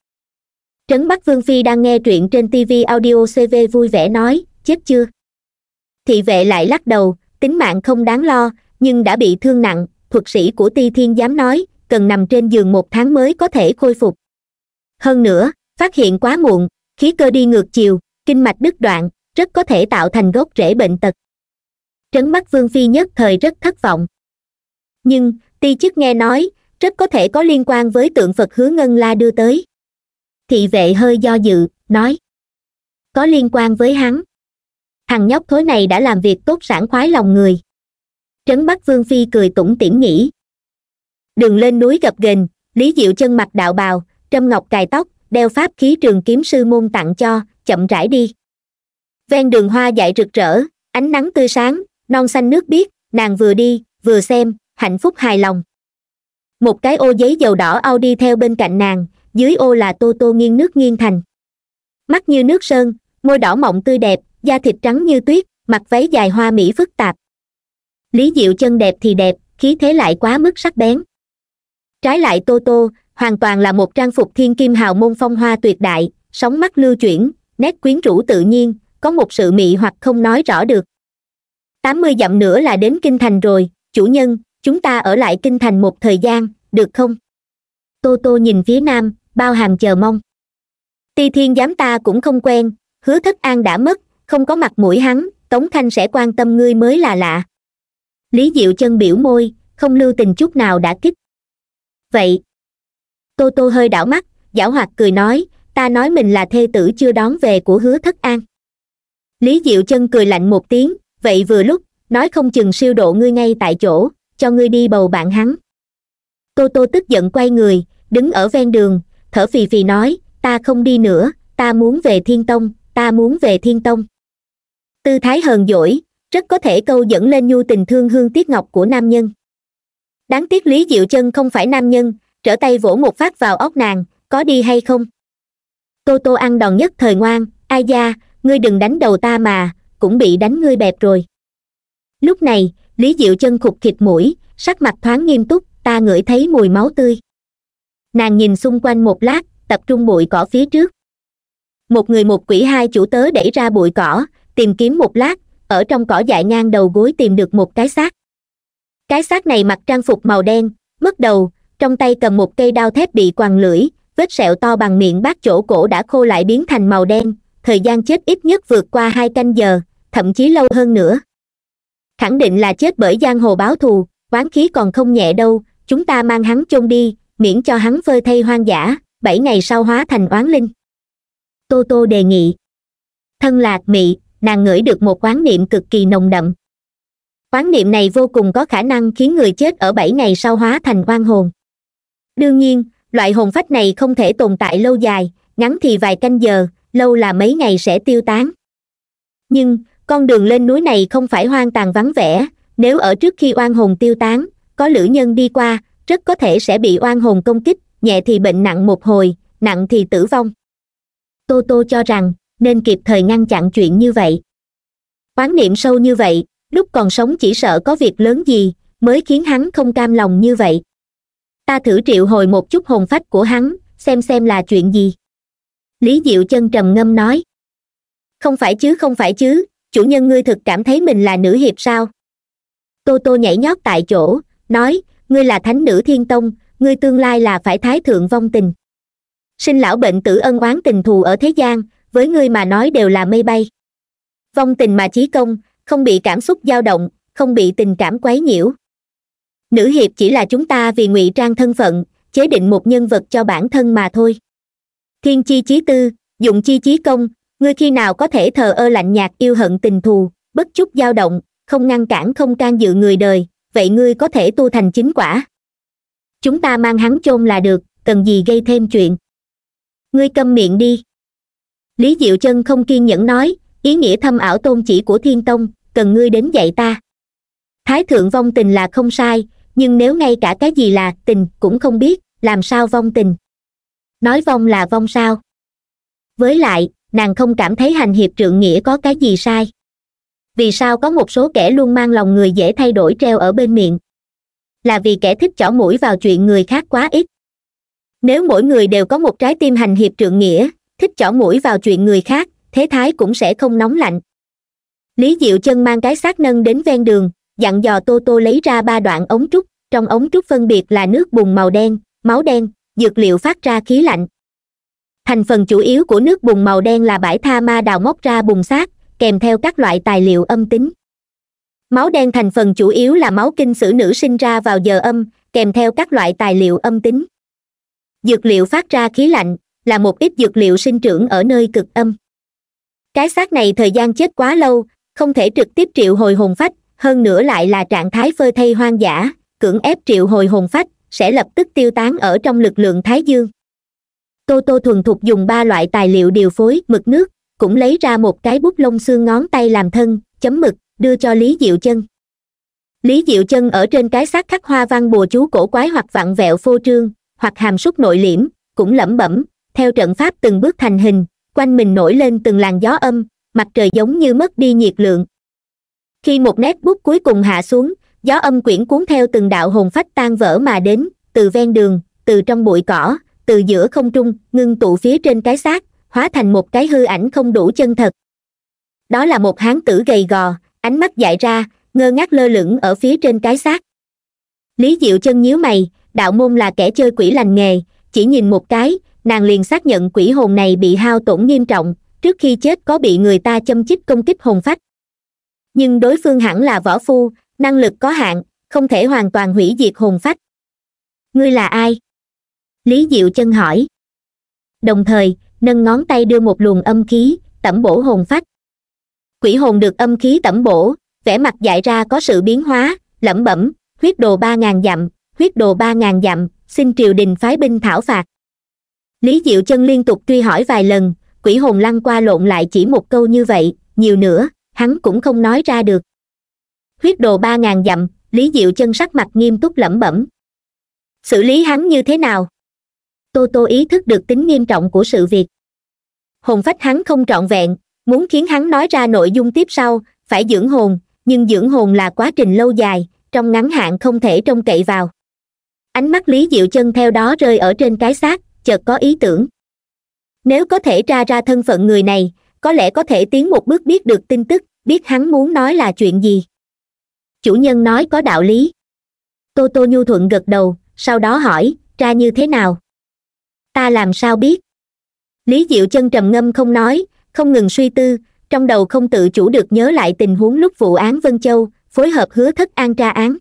trấn bắc vương phi đang nghe truyện trên tv audio cv vui vẻ nói chết chưa thị vệ lại lắc đầu tính mạng không đáng lo nhưng đã bị thương nặng thuật sĩ của ti thiên giám nói cần nằm trên giường một tháng mới có thể khôi phục hơn nữa phát hiện quá muộn khí cơ đi ngược chiều kinh mạch đứt đoạn rất có thể tạo thành gốc rễ bệnh tật trấn bắc vương phi nhất thời rất thất vọng nhưng ti chức nghe nói rất có thể có liên quan với tượng phật hứa ngân la đưa tới thị vệ hơi do dự nói có liên quan với hắn thằng nhóc thối này đã làm việc tốt sảng khoái lòng người trấn bắc vương phi cười tủm tỉm nghĩ đường lên núi gập ghềnh lý diệu chân mặt đạo bào trâm ngọc cài tóc đeo pháp khí trường kiếm sư môn tặng cho chậm rãi đi ven đường hoa dại rực rỡ ánh nắng tươi sáng non xanh nước biếc nàng vừa đi vừa xem hạnh phúc hài lòng một cái ô giấy dầu đỏ audi theo bên cạnh nàng dưới ô là tô tô nghiêng nước nghiêng thành mắt như nước sơn môi đỏ mọng tươi đẹp da thịt trắng như tuyết mặc váy dài hoa mỹ phức tạp lý diệu chân đẹp thì đẹp khí thế lại quá mức sắc bén trái lại tô tô hoàn toàn là một trang phục thiên kim hào môn phong hoa tuyệt đại sóng mắt lưu chuyển nét quyến rũ tự nhiên có một sự mị hoặc không nói rõ được tám mươi dặm nữa là đến kinh thành rồi chủ nhân chúng ta ở lại kinh thành một thời gian được không tô tô nhìn phía nam bao hàm chờ mong ti thiên giám ta cũng không quen hứa thất an đã mất không có mặt mũi hắn tống khanh sẽ quan tâm ngươi mới là lạ lý diệu chân biểu môi không lưu tình chút nào đã kích vậy tô tô hơi đảo mắt giảo hoạt cười nói ta nói mình là thê tử chưa đón về của hứa thất an lý diệu chân cười lạnh một tiếng vậy vừa lúc nói không chừng siêu độ ngươi ngay tại chỗ cho ngươi đi bầu bạn hắn Tô tô tức giận quay người đứng ở ven đường thở phì phì nói ta không đi nữa ta muốn về thiên tông ta muốn về thiên tông tư thái hờn dỗi rất có thể câu dẫn lên nhu tình thương hương tiết ngọc của nam nhân đáng tiếc lý diệu chân không phải nam nhân trở tay vỗ một phát vào óc nàng có đi hay không Tô tô ăn đòn nhất thời ngoan ai da ngươi đừng đánh đầu ta mà cũng bị đánh ngươi bẹp rồi lúc này lý diệu chân khục thịt mũi sắc mặt thoáng nghiêm túc ta ngửi thấy mùi máu tươi nàng nhìn xung quanh một lát tập trung bụi cỏ phía trước một người một quỷ hai chủ tớ đẩy ra bụi cỏ tìm kiếm một lát ở trong cỏ dại ngang đầu gối tìm được một cái xác cái xác này mặc trang phục màu đen mất đầu trong tay cầm một cây đao thép bị quằn lưỡi vết sẹo to bằng miệng bát chỗ cổ đã khô lại biến thành màu đen thời gian chết ít nhất vượt qua hai canh giờ thậm chí lâu hơn nữa khẳng định là chết bởi giang hồ báo thù oán khí còn không nhẹ đâu chúng ta mang hắn chôn đi miễn cho hắn phơi thay hoang dã bảy ngày sau hóa thành oán linh tô tô đề nghị thân lạc mị nàng ngửi được một quán niệm cực kỳ nồng đậm quán niệm này vô cùng có khả năng khiến người chết ở bảy ngày sau hóa thành oan hồn đương nhiên loại hồn phách này không thể tồn tại lâu dài ngắn thì vài canh giờ lâu là mấy ngày sẽ tiêu tán nhưng con đường lên núi này không phải hoang tàn vắng vẻ nếu ở trước khi oan hồn tiêu tán có lữ nhân đi qua rất có thể sẽ bị oan hồn công kích nhẹ thì bệnh nặng một hồi nặng thì tử vong tô tô cho rằng nên kịp thời ngăn chặn chuyện như vậy quán niệm sâu như vậy lúc còn sống chỉ sợ có việc lớn gì mới khiến hắn không cam lòng như vậy ta thử triệu hồi một chút hồn phách của hắn xem xem là chuyện gì lý diệu chân trầm ngâm nói không phải chứ không phải chứ chủ nhân ngươi thực cảm thấy mình là nữ hiệp sao tô tô nhảy nhót tại chỗ nói ngươi là thánh nữ thiên tông ngươi tương lai là phải thái thượng vong tình sinh lão bệnh tử ân oán tình thù ở thế gian với ngươi mà nói đều là mây bay vong tình mà chí công không bị cảm xúc dao động không bị tình cảm quấy nhiễu nữ hiệp chỉ là chúng ta vì ngụy trang thân phận chế định một nhân vật cho bản thân mà thôi thiên chi chí tư dụng chi chí công ngươi khi nào có thể thờ ơ lạnh nhạt yêu hận tình thù bất chút dao động không ngăn cản không can dự người đời vậy ngươi có thể tu thành chính quả chúng ta mang hắn chôn là được cần gì gây thêm chuyện ngươi câm miệng đi lý diệu chân không kiên nhẫn nói ý nghĩa thâm ảo tôn chỉ của thiên tông cần ngươi đến dạy ta thái thượng vong tình là không sai nhưng nếu ngay cả cái gì là tình cũng không biết làm sao vong tình nói vong là vong sao với lại nàng không cảm thấy hành hiệp trượng nghĩa có cái gì sai vì sao có một số kẻ luôn mang lòng người dễ thay đổi treo ở bên miệng là vì kẻ thích chỏ mũi vào chuyện người khác quá ít nếu mỗi người đều có một trái tim hành hiệp trượng nghĩa thích chỏ mũi vào chuyện người khác thế thái cũng sẽ không nóng lạnh lý diệu chân mang cái xác nâng đến ven đường dặn dò tô tô lấy ra ba đoạn ống trúc trong ống trúc phân biệt là nước bùn màu đen máu đen dược liệu phát ra khí lạnh thành phần chủ yếu của nước bùn màu đen là bãi tha ma đào móc ra bùn xác kèm theo các loại tài liệu âm tính máu đen thành phần chủ yếu là máu kinh sử nữ sinh ra vào giờ âm kèm theo các loại tài liệu âm tính dược liệu phát ra khí lạnh là một ít dược liệu sinh trưởng ở nơi cực âm cái xác này thời gian chết quá lâu không thể trực tiếp triệu hồi hồn phách hơn nữa lại là trạng thái phơi thây hoang dã cưỡng ép triệu hồi hồn phách sẽ lập tức tiêu tán ở trong lực lượng thái dương tô tô thuần thục dùng ba loại tài liệu điều phối mực nước cũng lấy ra một cái bút lông xương ngón tay làm thân chấm mực đưa cho lý diệu chân lý diệu chân ở trên cái xác khắc hoa văn bùa chú cổ quái hoặc vặn vẹo phô trương hoặc hàm súc nội liễm cũng lẩm bẩm theo trận pháp từng bước thành hình quanh mình nổi lên từng làn gió âm mặt trời giống như mất đi nhiệt lượng khi một nét bút cuối cùng hạ xuống gió âm quyển cuốn theo từng đạo hồn phách tan vỡ mà đến từ ven đường từ trong bụi cỏ từ giữa không trung ngưng tụ phía trên cái xác hóa thành một cái hư ảnh không đủ chân thật đó là một hán tử gầy gò ánh mắt dại ra ngơ ngác lơ lửng ở phía trên cái xác lý diệu chân nhíu mày đạo môn là kẻ chơi quỷ lành nghề chỉ nhìn một cái nàng liền xác nhận quỷ hồn này bị hao tổn nghiêm trọng trước khi chết có bị người ta châm chích công kích hồn phách nhưng đối phương hẳn là võ phu năng lực có hạn không thể hoàn toàn hủy diệt hồn phách ngươi là ai lý diệu chân hỏi đồng thời nâng ngón tay đưa một luồng âm khí tẩm bổ hồn phách quỷ hồn được âm khí tẩm bổ vẻ mặt dại ra có sự biến hóa lẩm bẩm huyết đồ ba ngàn dặm huyết đồ ba ngàn dặm xin triều đình phái binh thảo phạt lý diệu chân liên tục truy hỏi vài lần quỷ hồn lăn qua lộn lại chỉ một câu như vậy nhiều nữa hắn cũng không nói ra được huyết đồ ba ngàn dặm lý diệu chân sắc mặt nghiêm túc lẩm bẩm xử lý hắn như thế nào tô tô ý thức được tính nghiêm trọng của sự việc hồn phách hắn không trọn vẹn muốn khiến hắn nói ra nội dung tiếp sau phải dưỡng hồn nhưng dưỡng hồn là quá trình lâu dài trong ngắn hạn không thể trông cậy vào ánh mắt lý diệu chân theo đó rơi ở trên cái xác chợt có ý tưởng nếu có thể tra ra thân phận người này có lẽ có thể tiến một bước biết được tin tức biết hắn muốn nói là chuyện gì chủ nhân nói có đạo lý tô tô nhu thuận gật đầu sau đó hỏi tra như thế nào ta làm sao biết lý diệu chân trầm ngâm không nói không ngừng suy tư trong đầu không tự chủ được nhớ lại tình huống lúc vụ án vân châu phối hợp hứa thất an tra án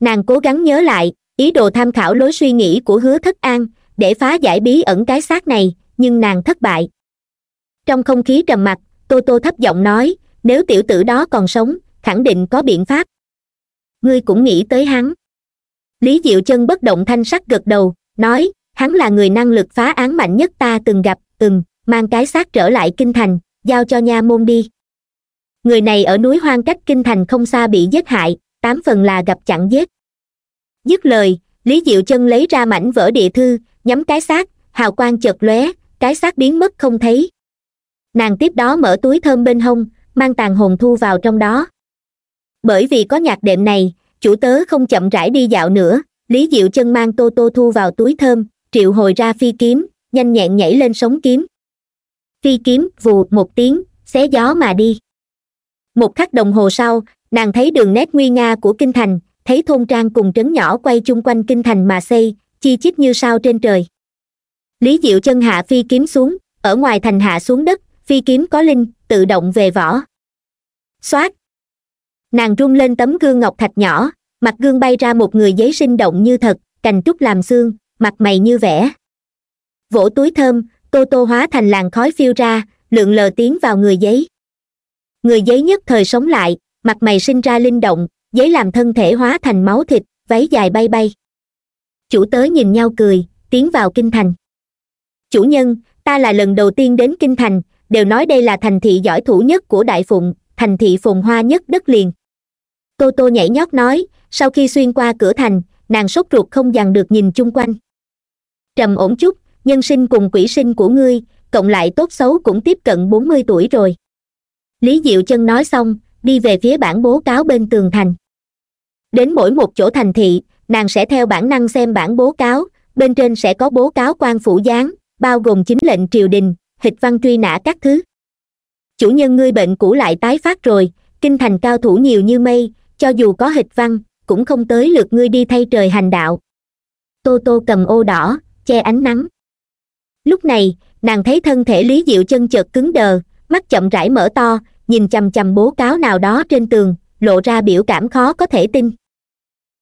nàng cố gắng nhớ lại ý đồ tham khảo lối suy nghĩ của hứa thất an để phá giải bí ẩn cái xác này nhưng nàng thất bại trong không khí trầm mặc tô tô thấp giọng nói nếu tiểu tử đó còn sống khẳng định có biện pháp ngươi cũng nghĩ tới hắn lý diệu chân bất động thanh sắc gật đầu nói hắn là người năng lực phá án mạnh nhất ta từng gặp từng mang cái xác trở lại kinh thành giao cho nha môn đi người này ở núi hoang cách kinh thành không xa bị giết hại tám phần là gặp chặn giết dứt lời lý diệu chân lấy ra mảnh vỡ địa thư nhắm cái xác hào quang chợt lóe cái xác biến mất không thấy nàng tiếp đó mở túi thơm bên hông mang tàn hồn thu vào trong đó bởi vì có nhạc đệm này chủ tớ không chậm rãi đi dạo nữa lý diệu chân mang tô tô thu vào túi thơm triệu hồi ra phi kiếm nhanh nhẹn nhảy lên sống kiếm phi kiếm vù một tiếng xé gió mà đi một khắc đồng hồ sau nàng thấy đường nét nguy nga của kinh thành thấy thôn trang cùng trấn nhỏ quay chung quanh kinh thành mà xây chi chít như sao trên trời lý diệu chân hạ phi kiếm xuống ở ngoài thành hạ xuống đất phi kiếm có linh tự động về vỏ xoát nàng rung lên tấm gương ngọc thạch nhỏ mặt gương bay ra một người giấy sinh động như thật cành trúc làm xương mặt mày như vẽ vỗ túi thơm tô tô hóa thành làn khói phiêu ra lượn lờ tiến vào người giấy người giấy nhất thời sống lại mặt mày sinh ra linh động giấy làm thân thể hóa thành máu thịt váy dài bay bay chủ tớ nhìn nhau cười tiến vào kinh thành chủ nhân ta là lần đầu tiên đến kinh thành đều nói đây là thành thị giỏi thủ nhất của đại phụng thành thị phồn hoa nhất đất liền tô tô nhảy nhót nói sau khi xuyên qua cửa thành nàng sốt ruột không dằn được nhìn chung quanh trầm ổn chút nhân sinh cùng quỷ sinh của ngươi cộng lại tốt xấu cũng tiếp cận bốn mươi tuổi rồi lý diệu chân nói xong đi về phía bản bố cáo bên tường thành đến mỗi một chỗ thành thị nàng sẽ theo bản năng xem bản bố cáo bên trên sẽ có bố cáo quan phủ giáng bao gồm chính lệnh triều đình hịch văn truy nã các thứ chủ nhân ngươi bệnh cũ lại tái phát rồi kinh thành cao thủ nhiều như mây cho dù có hịch văn cũng không tới lượt ngươi đi thay trời hành đạo tô tô cầm ô đỏ che ánh nắng lúc này nàng thấy thân thể lý diệu chân chợt cứng đờ mắt chậm rãi mở to nhìn chầm chầm bố cáo nào đó trên tường lộ ra biểu cảm khó có thể tin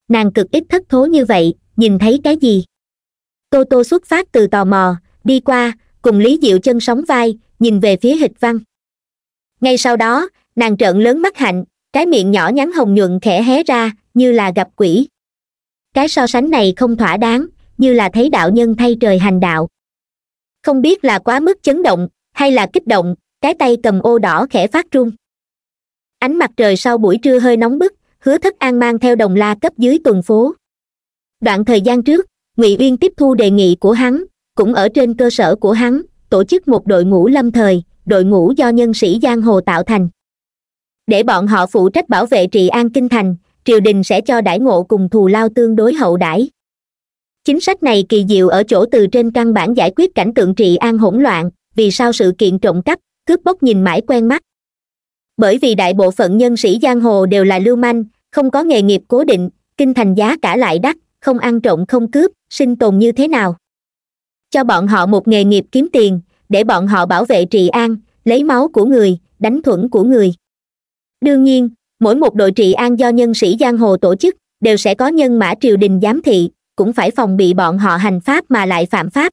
nàng cực ít thất thố như vậy nhìn thấy cái gì tô tô xuất phát từ tò mò đi qua cùng lý diệu chân sóng vai nhìn về phía hịch văn ngay sau đó nàng trợn lớn mắt hạnh cái miệng nhỏ nhắn hồng nhuận khẽ hé ra như là gặp quỷ cái so sánh này không thỏa đáng như là thấy đạo nhân thay trời hành đạo không biết là quá mức chấn động hay là kích động cái tay cầm ô đỏ khẽ phát run ánh mặt trời sau buổi trưa hơi nóng bức hứa thất an mang theo đồng la cấp dưới tuần phố đoạn thời gian trước ngụy uyên tiếp thu đề nghị của hắn cũng ở trên cơ sở của hắn tổ chức một đội ngũ lâm thời đội ngũ do nhân sĩ giang hồ tạo thành để bọn họ phụ trách bảo vệ trị an kinh thành triều đình sẽ cho đãi ngộ cùng thù lao tương đối hậu đãi chính sách này kỳ diệu ở chỗ từ trên căn bản giải quyết cảnh tượng trị an hỗn loạn vì sao sự kiện trộm cắp cướp bóc nhìn mãi quen mắt bởi vì đại bộ phận nhân sĩ giang hồ đều là lưu manh không có nghề nghiệp cố định kinh thành giá cả lại đắt không ăn trộm không cướp sinh tồn như thế nào cho bọn họ một nghề nghiệp kiếm tiền để bọn họ bảo vệ trị an lấy máu của người đánh thuẫn của người đương nhiên mỗi một đội trị an do nhân sĩ giang hồ tổ chức đều sẽ có nhân mã triều đình giám thị cũng phải phòng bị bọn họ hành pháp mà lại phạm pháp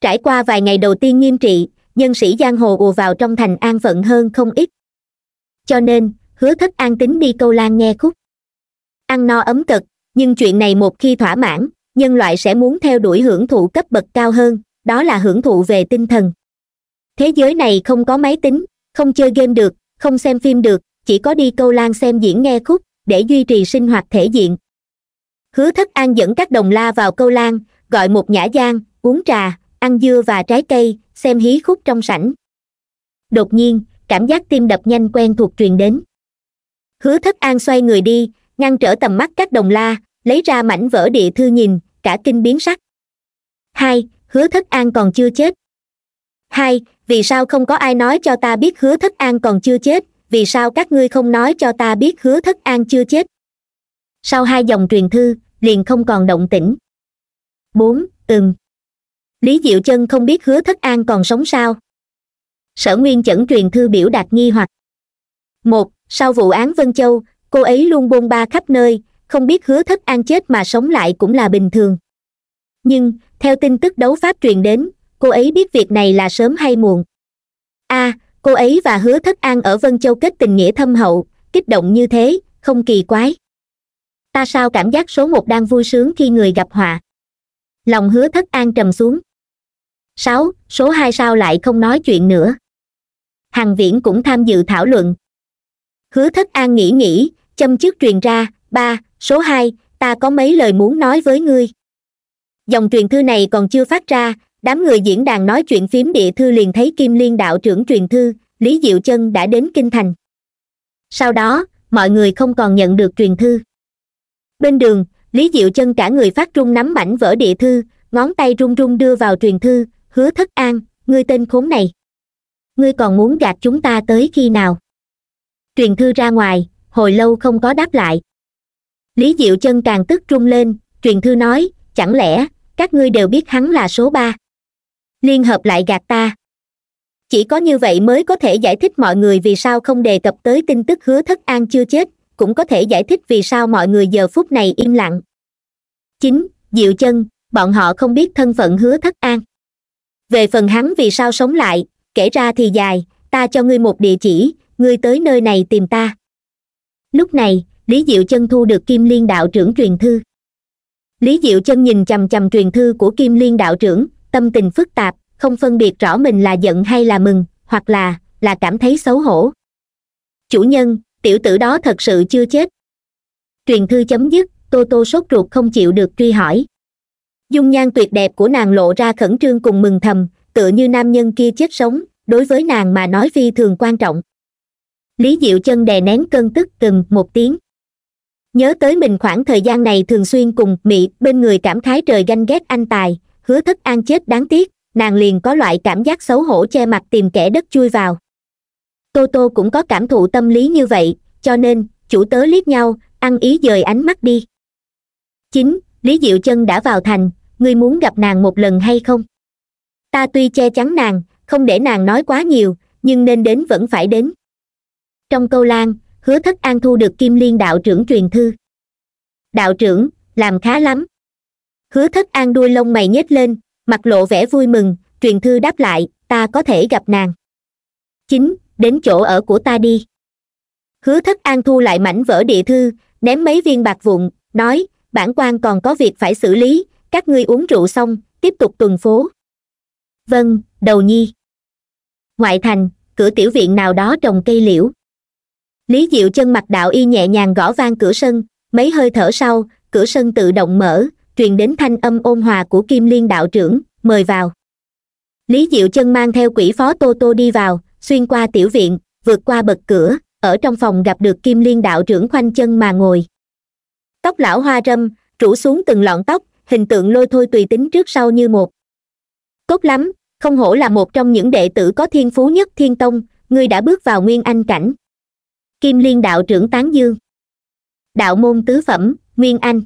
trải qua vài ngày đầu tiên nghiêm trị nhân sĩ giang hồ ùa vào trong thành an phận hơn không ít cho nên hứa thất an tính đi câu lan nghe khúc ăn no ấm cực nhưng chuyện này một khi thỏa mãn nhân loại sẽ muốn theo đuổi hưởng thụ cấp bậc cao hơn đó là hưởng thụ về tinh thần thế giới này không có máy tính không chơi game được không xem phim được chỉ có đi câu lan xem diễn nghe khúc để duy trì sinh hoạt thể diện hứa thất an dẫn các đồng la vào câu lan gọi một nhã gian uống trà ăn dưa và trái cây xem hí khúc trong sảnh đột nhiên cảm giác tim đập nhanh quen thuộc truyền đến hứa thất an xoay người đi ngăn trở tầm mắt các đồng la lấy ra mảnh vỡ địa thư nhìn cả kinh biến sắc hai hứa thất an còn chưa chết hai vì sao không có ai nói cho ta biết hứa thất an còn chưa chết vì sao các ngươi không nói cho ta biết hứa thất an chưa chết sau hai dòng truyền thư liền không còn động tĩnh bốn ừm lý diệu chân không biết hứa thất an còn sống sao sở nguyên chẩn truyền thư biểu đạt nghi hoặc một sau vụ án vân châu cô ấy luôn bôn ba khắp nơi không biết hứa thất an chết mà sống lại cũng là bình thường nhưng theo tin tức đấu pháp truyền đến cô ấy biết việc này là sớm hay muộn a à, cô ấy và hứa thất an ở vân châu kết tình nghĩa thâm hậu kích động như thế không kỳ quái ta sao cảm giác số một đang vui sướng khi người gặp họa lòng hứa thất an trầm xuống sáu số hai sao lại không nói chuyện nữa hằng viễn cũng tham dự thảo luận hứa thất an nghĩ nghĩ châm chức truyền ra ba số hai ta có mấy lời muốn nói với ngươi dòng truyền thư này còn chưa phát ra đám người diễn đàn nói chuyện phím địa thư liền thấy kim liên đạo trưởng truyền thư lý diệu chân đã đến kinh thành sau đó mọi người không còn nhận được truyền thư bên đường lý diệu chân cả người phát trung nắm mảnh vỡ địa thư ngón tay run run đưa vào truyền thư hứa thất an ngươi tên khốn này ngươi còn muốn gạt chúng ta tới khi nào truyền thư ra ngoài hồi lâu không có đáp lại lý diệu chân càng tức run lên truyền thư nói chẳng lẽ các ngươi đều biết hắn là số ba liên hợp lại gạt ta chỉ có như vậy mới có thể giải thích mọi người vì sao không đề cập tới tin tức hứa thất an chưa chết cũng có thể giải thích vì sao mọi người giờ phút này im lặng chín Diệu chân bọn họ không biết thân phận hứa thất an về phần hắn vì sao sống lại kể ra thì dài ta cho ngươi một địa chỉ ngươi tới nơi này tìm ta lúc này lý diệu chân thu được kim liên đạo trưởng truyền thư lý diệu chân nhìn chằm chằm truyền thư của kim liên đạo trưởng tâm tình phức tạp không phân biệt rõ mình là giận hay là mừng hoặc là là cảm thấy xấu hổ chủ nhân tiểu tử đó thật sự chưa chết truyền thư chấm dứt tô tô sốt ruột không chịu được truy hỏi dung nhan tuyệt đẹp của nàng lộ ra khẩn trương cùng mừng thầm tựa như nam nhân kia chết sống đối với nàng mà nói phi thường quan trọng lý diệu chân đè nén cơn tức từng một tiếng nhớ tới mình khoảng thời gian này thường xuyên cùng mị bên người cảm khái trời ganh ghét anh tài hứa thất an chết đáng tiếc nàng liền có loại cảm giác xấu hổ che mặt tìm kẻ đất chui vào tô tô cũng có cảm thụ tâm lý như vậy cho nên chủ tớ liếc nhau ăn ý dời ánh mắt đi chín lý diệu chân đã vào thành ngươi muốn gặp nàng một lần hay không ta tuy che chắn nàng không để nàng nói quá nhiều nhưng nên đến vẫn phải đến trong câu lan hứa thất an thu được kim liên đạo trưởng truyền thư đạo trưởng làm khá lắm hứa thất an đuôi lông mày nhếch lên mặt lộ vẻ vui mừng truyền thư đáp lại ta có thể gặp nàng chín đến chỗ ở của ta đi hứa thất an thu lại mảnh vỡ địa thư ném mấy viên bạc vụn nói bản quan còn có việc phải xử lý các ngươi uống rượu xong tiếp tục tuần phố vâng đầu nhi ngoại thành cửa tiểu viện nào đó trồng cây liễu lý diệu chân mặt đạo y nhẹ nhàng gõ vang cửa sân mấy hơi thở sau cửa sân tự động mở truyền đến thanh âm ôn hòa của kim liên đạo trưởng mời vào lý diệu chân mang theo quỷ phó tô tô đi vào xuyên qua tiểu viện vượt qua bậc cửa ở trong phòng gặp được kim liên đạo trưởng khoanh chân mà ngồi tóc lão hoa râm rủ xuống từng lọn tóc hình tượng lôi thôi tùy tính trước sau như một tốt lắm không hổ là một trong những đệ tử có thiên phú nhất thiên tông ngươi đã bước vào nguyên anh cảnh kim liên đạo trưởng tán dương đạo môn tứ phẩm nguyên anh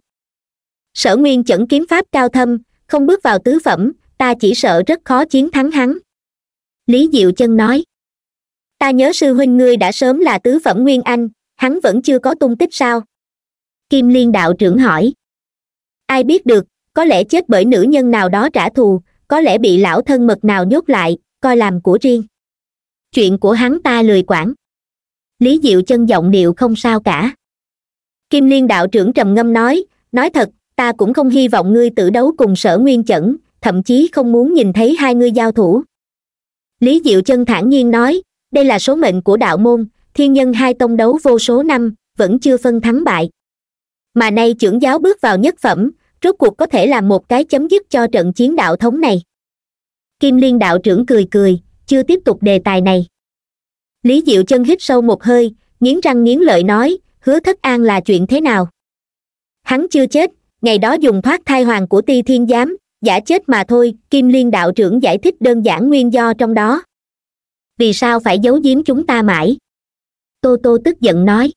sở nguyên chẩn kiếm pháp cao thâm không bước vào tứ phẩm ta chỉ sợ rất khó chiến thắng hắn lý diệu chân nói ta nhớ sư huynh ngươi đã sớm là tứ phẩm nguyên anh hắn vẫn chưa có tung tích sao kim liên đạo trưởng hỏi ai biết được có lẽ chết bởi nữ nhân nào đó trả thù có lẽ bị lão thân mật nào nhốt lại coi làm của riêng chuyện của hắn ta lười quản lý diệu chân giọng điệu không sao cả kim liên đạo trưởng trầm ngâm nói nói thật ta cũng không hy vọng ngươi tự đấu cùng sở nguyên chẩn thậm chí không muốn nhìn thấy hai ngươi giao thủ lý diệu chân thản nhiên nói đây là số mệnh của đạo môn thiên nhân hai tông đấu vô số năm vẫn chưa phân thắng bại mà nay trưởng giáo bước vào nhất phẩm rốt cuộc có thể làm một cái chấm dứt cho trận chiến đạo thống này kim liên đạo trưởng cười cười chưa tiếp tục đề tài này lý diệu chân hít sâu một hơi nghiến răng nghiến lợi nói hứa thất an là chuyện thế nào hắn chưa chết ngày đó dùng thoát thai hoàng của ti thiên giám giả chết mà thôi kim liên đạo trưởng giải thích đơn giản nguyên do trong đó vì sao phải giấu giếm chúng ta mãi tô tô tức giận nói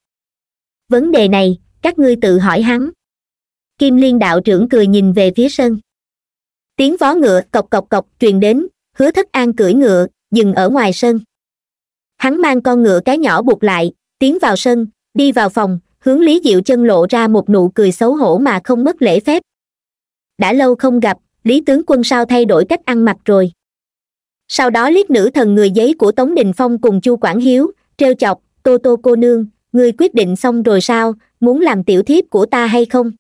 vấn đề này các ngươi tự hỏi hắn kim liên đạo trưởng cười nhìn về phía sân tiếng vó ngựa cộc cộc cộc truyền đến hứa thất an cưỡi ngựa dừng ở ngoài sân hắn mang con ngựa cái nhỏ buộc lại tiến vào sân đi vào phòng hướng lý diệu chân lộ ra một nụ cười xấu hổ mà không mất lễ phép đã lâu không gặp lý tướng quân sao thay đổi cách ăn mặc rồi sau đó liếc nữ thần người giấy của tống đình phong cùng chu quảng hiếu t chọc tô tô cô nương người quyết định xong rồi sao muốn làm tiểu thiếp của ta hay không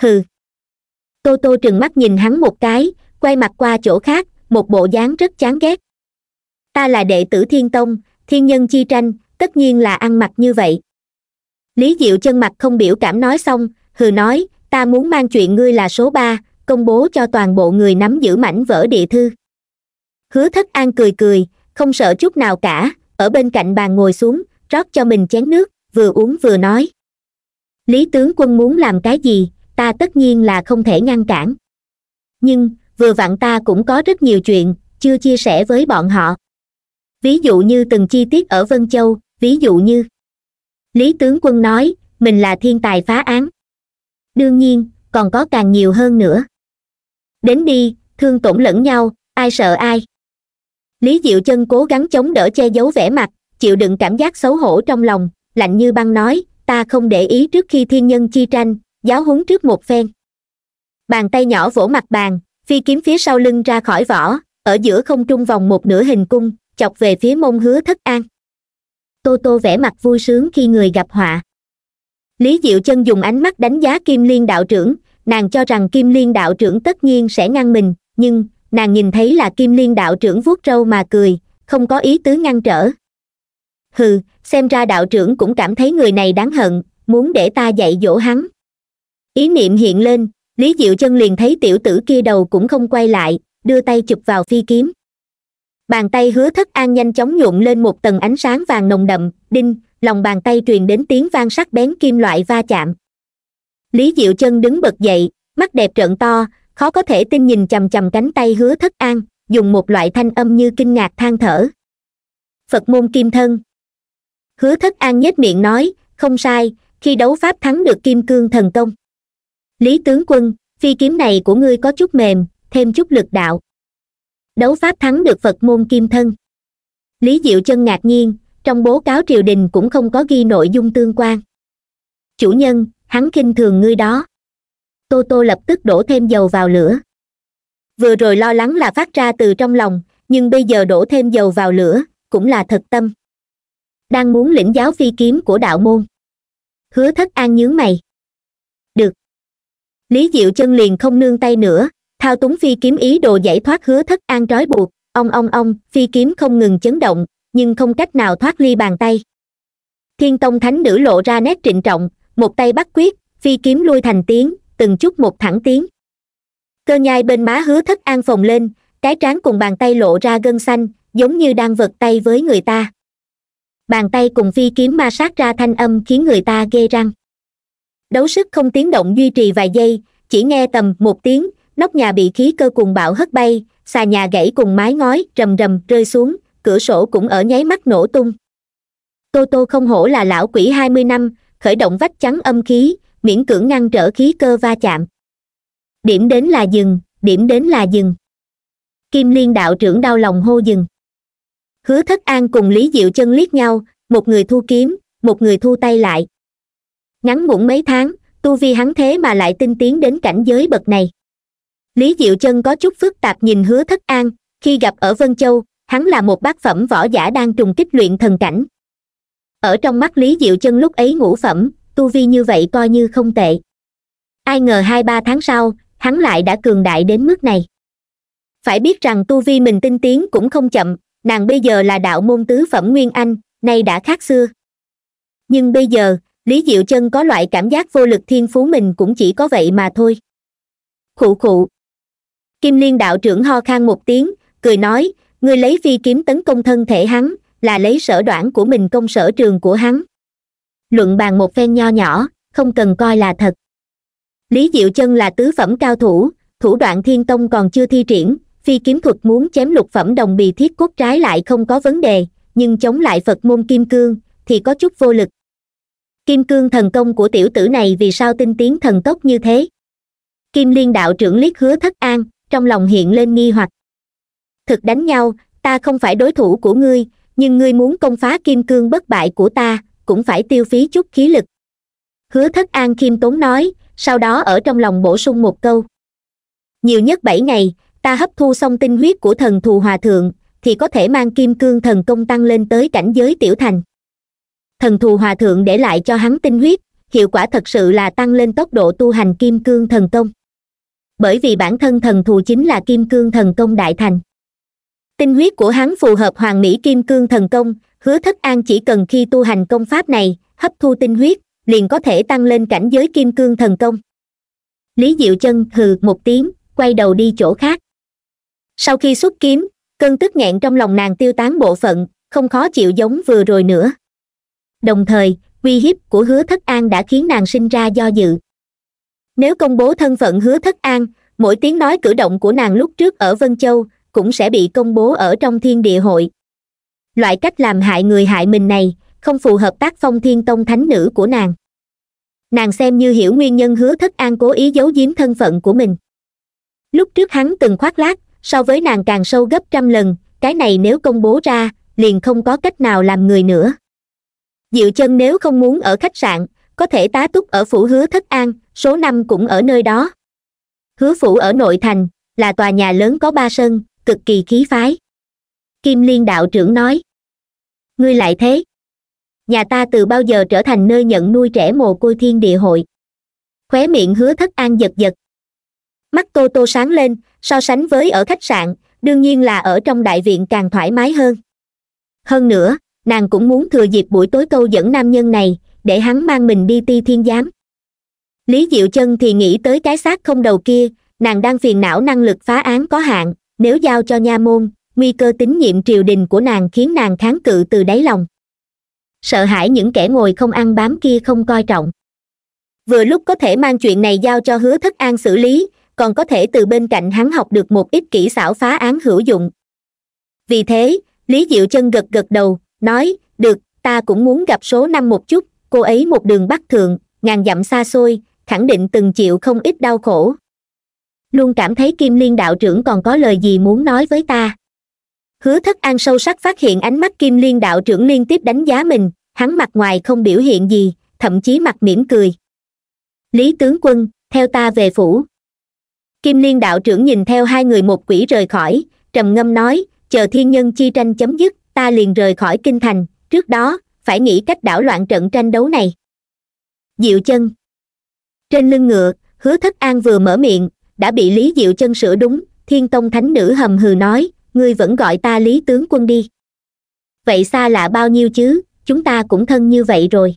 hừ tô tô trừng mắt nhìn hắn một cái quay mặt qua chỗ khác một bộ dáng rất chán ghét ta là đệ tử thiên tông thiên nhân chi tranh tất nhiên là ăn mặc như vậy lý diệu chân mặt không biểu cảm nói xong hừ nói ta muốn mang chuyện ngươi là số ba công bố cho toàn bộ người nắm giữ mảnh vỡ địa thư hứa thất an cười cười không sợ chút nào cả ở bên cạnh bàn ngồi xuống rót cho mình chén nước vừa uống vừa nói lý tướng quân muốn làm cái gì ta tất nhiên là không thể ngăn cản nhưng vừa vặn ta cũng có rất nhiều chuyện chưa chia sẻ với bọn họ ví dụ như từng chi tiết ở vân châu ví dụ như lý tướng quân nói mình là thiên tài phá án đương nhiên còn có càng nhiều hơn nữa đến đi thương tổn lẫn nhau ai sợ ai lý diệu chân cố gắng chống đỡ che giấu vẻ mặt chịu đựng cảm giác xấu hổ trong lòng lạnh như băng nói ta không để ý trước khi thiên nhân chi tranh giáo huấn trước một phen bàn tay nhỏ vỗ mặt bàn phi kiếm phía sau lưng ra khỏi vỏ ở giữa không trung vòng một nửa hình cung chọc về phía mông hứa thất an tô tô vẻ mặt vui sướng khi người gặp họa lý diệu chân dùng ánh mắt đánh giá kim liên đạo trưởng nàng cho rằng kim liên đạo trưởng tất nhiên sẽ ngăn mình nhưng nàng nhìn thấy là kim liên đạo trưởng vuốt râu mà cười không có ý tứ ngăn trở hừ xem ra đạo trưởng cũng cảm thấy người này đáng hận muốn để ta dạy dỗ hắn ý niệm hiện lên lý diệu chân liền thấy tiểu tử kia đầu cũng không quay lại đưa tay chụp vào phi kiếm bàn tay hứa thất an nhanh chóng nhuộm lên một tầng ánh sáng vàng nồng đậm đinh lòng bàn tay truyền đến tiếng vang sắc bén kim loại va chạm lý diệu chân đứng bật dậy mắt đẹp trợn to khó có thể tin nhìn chầm chầm cánh tay hứa thất an dùng một loại thanh âm như kinh ngạc than thở phật môn kim thân hứa thất an nhếch miệng nói không sai khi đấu pháp thắng được kim cương thần công lý tướng quân phi kiếm này của ngươi có chút mềm thêm chút lực đạo đấu pháp thắng được phật môn kim thân lý diệu chân ngạc nhiên trong bố cáo triều đình cũng không có ghi nội dung tương quan chủ nhân hắn kinh thường ngươi đó tô tô lập tức đổ thêm dầu vào lửa vừa rồi lo lắng là phát ra từ trong lòng nhưng bây giờ đổ thêm dầu vào lửa cũng là thật tâm đang muốn lĩnh giáo phi kiếm của đạo môn hứa thất an nhướng mày được lý diệu chân liền không nương tay nữa thao túng phi kiếm ý đồ giải thoát hứa thất an trói buộc Ông ong ong phi kiếm không ngừng chấn động nhưng không cách nào thoát ly bàn tay thiên tông thánh nữ lộ ra nét trịnh trọng một tay bắt quyết phi kiếm lui thành tiếng từng chút một thẳng tiến cơ nhai bên má hứa thất an phồng lên cái trán cùng bàn tay lộ ra gân xanh giống như đang vật tay với người ta bàn tay cùng phi kiếm ma sát ra thanh âm khiến người ta ghê răng đấu sức không tiếng động duy trì vài giây chỉ nghe tầm một tiếng nóc nhà bị khí cơ cùng bạo hất bay xà nhà gãy cùng mái ngói rầm rầm rơi xuống cửa sổ cũng ở nháy mắt nổ tung tô tô không hổ là lão quỷ hai mươi năm khởi động vách trắng âm khí miễn cưỡng ngăn trở khí cơ va chạm điểm đến là dừng điểm đến là dừng kim liên đạo trưởng đau lòng hô dừng hứa thất an cùng lý diệu chân liếc nhau một người thu kiếm một người thu tay lại ngắn ngủn mấy tháng tu vi hắn thế mà lại tinh tiến đến cảnh giới bậc này lý diệu chân có chút phức tạp nhìn hứa thất an khi gặp ở vân châu hắn là một bác phẩm võ giả đang trùng kích luyện thần cảnh ở trong mắt lý diệu chân lúc ấy ngũ phẩm tu vi như vậy coi như không tệ ai ngờ hai ba tháng sau hắn lại đã cường đại đến mức này phải biết rằng tu vi mình tinh tiến cũng không chậm nàng bây giờ là đạo môn tứ phẩm nguyên anh nay đã khác xưa nhưng bây giờ lý diệu chân có loại cảm giác vô lực thiên phú mình cũng chỉ có vậy mà thôi khụ khụ kim liên đạo trưởng ho khan một tiếng cười nói người lấy phi kiếm tấn công thân thể hắn là lấy sở đoạn của mình công sở trường của hắn luận bàn một phen nho nhỏ không cần coi là thật lý diệu chân là tứ phẩm cao thủ thủ đoạn thiên tông còn chưa thi triển phi kiếm thuật muốn chém lục phẩm đồng bì thiết cốt trái lại không có vấn đề nhưng chống lại phật môn kim cương thì có chút vô lực kim cương thần công của tiểu tử này vì sao tinh tiến thần tốc như thế kim liên đạo trưởng liếc hứa thất an trong lòng hiện lên nghi hoặc thực đánh nhau ta không phải đối thủ của ngươi nhưng ngươi muốn công phá kim cương bất bại của ta cũng phải tiêu phí chút khí lực hứa thất an khiêm tốn nói sau đó ở trong lòng bổ sung một câu nhiều nhất bảy ngày ta hấp thu xong tinh huyết của thần thù hòa thượng thì có thể mang kim cương thần công tăng lên tới cảnh giới tiểu thành thần thù hòa thượng để lại cho hắn tinh huyết hiệu quả thật sự là tăng lên tốc độ tu hành kim cương thần công bởi vì bản thân thần thù chính là kim cương thần công đại thành tinh huyết của hắn phù hợp hoàng mỹ kim cương thần công hứa thất an chỉ cần khi tu hành công pháp này hấp thu tinh huyết liền có thể tăng lên cảnh giới kim cương thần công lý diệu chân hừ một tiếng quay đầu đi chỗ khác sau khi xuất kiếm cơn tức nghẹn trong lòng nàng tiêu tán bộ phận không khó chịu giống vừa rồi nữa đồng thời uy hiếp của hứa thất an đã khiến nàng sinh ra do dự nếu công bố thân phận hứa thất an mỗi tiếng nói cử động của nàng lúc trước ở vân châu cũng sẽ bị công bố ở trong thiên địa hội loại cách làm hại người hại mình này không phù hợp tác phong thiên tông thánh nữ của nàng nàng xem như hiểu nguyên nhân hứa thất an cố ý giấu giếm thân phận của mình lúc trước hắn từng khoác lác so với nàng càng sâu gấp trăm lần cái này nếu công bố ra liền không có cách nào làm người nữa diệu chân nếu không muốn ở khách sạn có thể tá túc ở phủ hứa thất an số năm cũng ở nơi đó hứa phủ ở nội thành là tòa nhà lớn có ba sân cực kỳ khí phái kim liên đạo trưởng nói ngươi lại thế nhà ta từ bao giờ trở thành nơi nhận nuôi trẻ mồ côi thiên địa hội khóe miệng hứa thất an giật giật mắt tô tô sáng lên so sánh với ở khách sạn đương nhiên là ở trong đại viện càng thoải mái hơn hơn nữa nàng cũng muốn thừa dịp buổi tối câu dẫn nam nhân này để hắn mang mình đi ti thiên giám lý diệu chân thì nghĩ tới cái xác không đầu kia nàng đang phiền não năng lực phá án có hạn nếu giao cho nha môn nguy cơ tín nhiệm triều đình của nàng khiến nàng kháng cự từ đáy lòng sợ hãi những kẻ ngồi không ăn bám kia không coi trọng vừa lúc có thể mang chuyện này giao cho hứa thất an xử lý còn có thể từ bên cạnh hắn học được một ít kỹ xảo phá án hữu dụng vì thế lý diệu chân gật gật đầu nói được ta cũng muốn gặp số năm một chút cô ấy một đường bắt thường, ngàn dặm xa xôi khẳng định từng chịu không ít đau khổ luôn cảm thấy kim liên đạo trưởng còn có lời gì muốn nói với ta hứa thất an sâu sắc phát hiện ánh mắt kim liên đạo trưởng liên tiếp đánh giá mình hắn mặt ngoài không biểu hiện gì thậm chí mặt mỉm cười lý tướng quân theo ta về phủ kim liên đạo trưởng nhìn theo hai người một quỷ rời khỏi trầm ngâm nói chờ thiên nhân chi tranh chấm dứt ta liền rời khỏi kinh thành trước đó phải nghĩ cách đảo loạn trận tranh đấu này diệu chân trên lưng ngựa hứa thất an vừa mở miệng đã bị lý diệu chân sửa đúng thiên tông thánh nữ hầm hừ nói ngươi vẫn gọi ta lý tướng quân đi vậy xa lạ bao nhiêu chứ chúng ta cũng thân như vậy rồi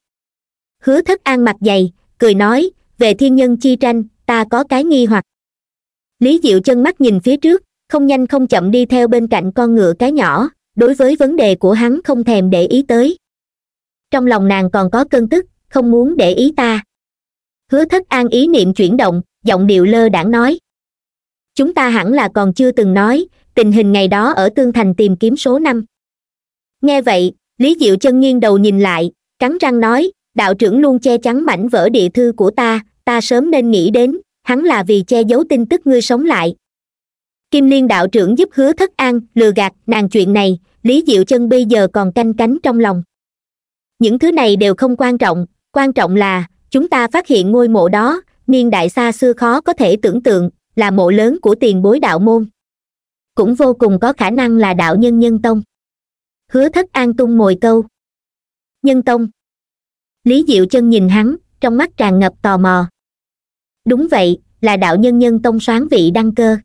hứa thất an mặt dày cười nói về thiên nhân chi tranh ta có cái nghi hoặc lý diệu chân mắt nhìn phía trước không nhanh không chậm đi theo bên cạnh con ngựa cái nhỏ đối với vấn đề của hắn không thèm để ý tới trong lòng nàng còn có cơn tức không muốn để ý ta hứa thất an ý niệm chuyển động giọng điệu lơ đãng nói chúng ta hẳn là còn chưa từng nói tình hình ngày đó ở tương thành tìm kiếm số năm nghe vậy lý diệu chân nghiêng đầu nhìn lại cắn răng nói đạo trưởng luôn che chắn mảnh vỡ địa thư của ta ta sớm nên nghĩ đến hắn là vì che giấu tin tức ngươi sống lại kim liên đạo trưởng giúp hứa thất an lừa gạt nàng chuyện này lý diệu chân bây giờ còn canh cánh trong lòng những thứ này đều không quan trọng quan trọng là chúng ta phát hiện ngôi mộ đó niên đại xa xưa khó có thể tưởng tượng là mộ lớn của tiền bối đạo môn cũng vô cùng có khả năng là đạo nhân nhân tông hứa thất an tung mồi câu nhân tông lý diệu chân nhìn hắn trong mắt tràn ngập tò mò đúng vậy là đạo nhân nhân tông soán vị đăng cơ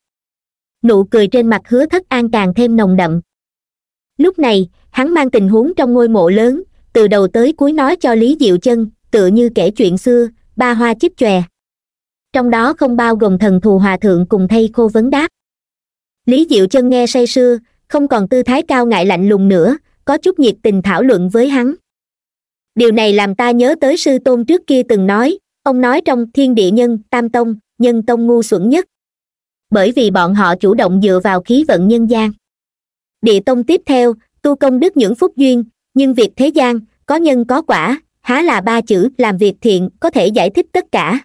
nụ cười trên mặt hứa thất an càng thêm nồng đậm lúc này hắn mang tình huống trong ngôi mộ lớn từ đầu tới cuối nói cho lý diệu chân tựa như kể chuyện xưa ba hoa chích chòe trong đó không bao gồm thần thù hòa thượng cùng thay khô vấn đáp lý diệu chân nghe say sưa không còn tư thái cao ngại lạnh lùng nữa có chút nhiệt tình thảo luận với hắn điều này làm ta nhớ tới sư tôn trước kia từng nói ông nói trong thiên địa nhân tam tông nhân tông ngu xuẩn nhất bởi vì bọn họ chủ động dựa vào khí vận nhân gian địa tông tiếp theo tu công đức những phúc duyên nhưng việc thế gian có nhân có quả há là ba chữ làm việc thiện có thể giải thích tất cả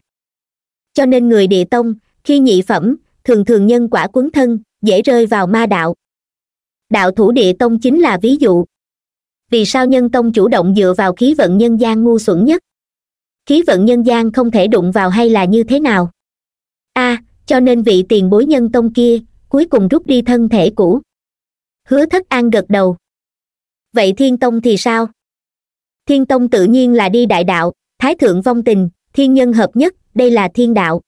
cho nên người địa tông khi nhị phẩm thường thường nhân quả quấn thân dễ rơi vào ma đạo đạo thủ địa tông chính là ví dụ vì sao nhân tông chủ động dựa vào khí vận nhân gian ngu xuẩn nhất khí vận nhân gian không thể đụng vào hay là như thế nào a à, cho nên vị tiền bối nhân tông kia cuối cùng rút đi thân thể cũ hứa thất an gật đầu vậy thiên tông thì sao thiên tông tự nhiên là đi đại đạo thái thượng vong tình thiên nhân hợp nhất đây là thiên đạo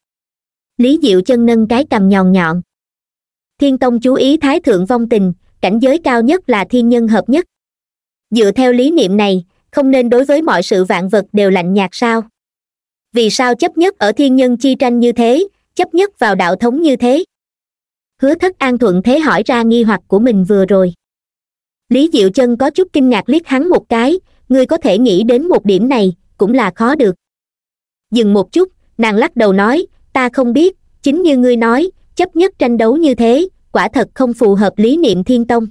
lý diệu chân nâng cái cầm nhọn nhọn thiên tông chú ý thái thượng vong tình cảnh giới cao nhất là thiên nhân hợp nhất dựa theo lý niệm này không nên đối với mọi sự vạn vật đều lạnh nhạt sao vì sao chấp nhất ở thiên nhân chi tranh như thế chấp nhất vào đạo thống như thế hứa thất an thuận thế hỏi ra nghi hoặc của mình vừa rồi lý diệu chân có chút kinh ngạc liếc hắn một cái ngươi có thể nghĩ đến một điểm này cũng là khó được dừng một chút nàng lắc đầu nói ta không biết chính như ngươi nói chấp nhất tranh đấu như thế quả thật không phù hợp lý niệm thiên tông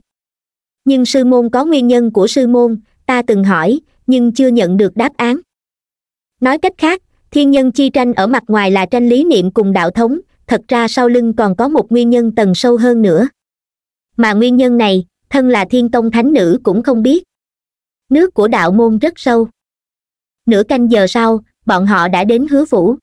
nhưng sư môn có nguyên nhân của sư môn ta từng hỏi nhưng chưa nhận được đáp án nói cách khác thiên nhân chi tranh ở mặt ngoài là tranh lý niệm cùng đạo thống thật ra sau lưng còn có một nguyên nhân tầng sâu hơn nữa mà nguyên nhân này thân là thiên tông thánh nữ cũng không biết nước của đạo môn rất sâu nửa canh giờ sau bọn họ đã đến hứa phủ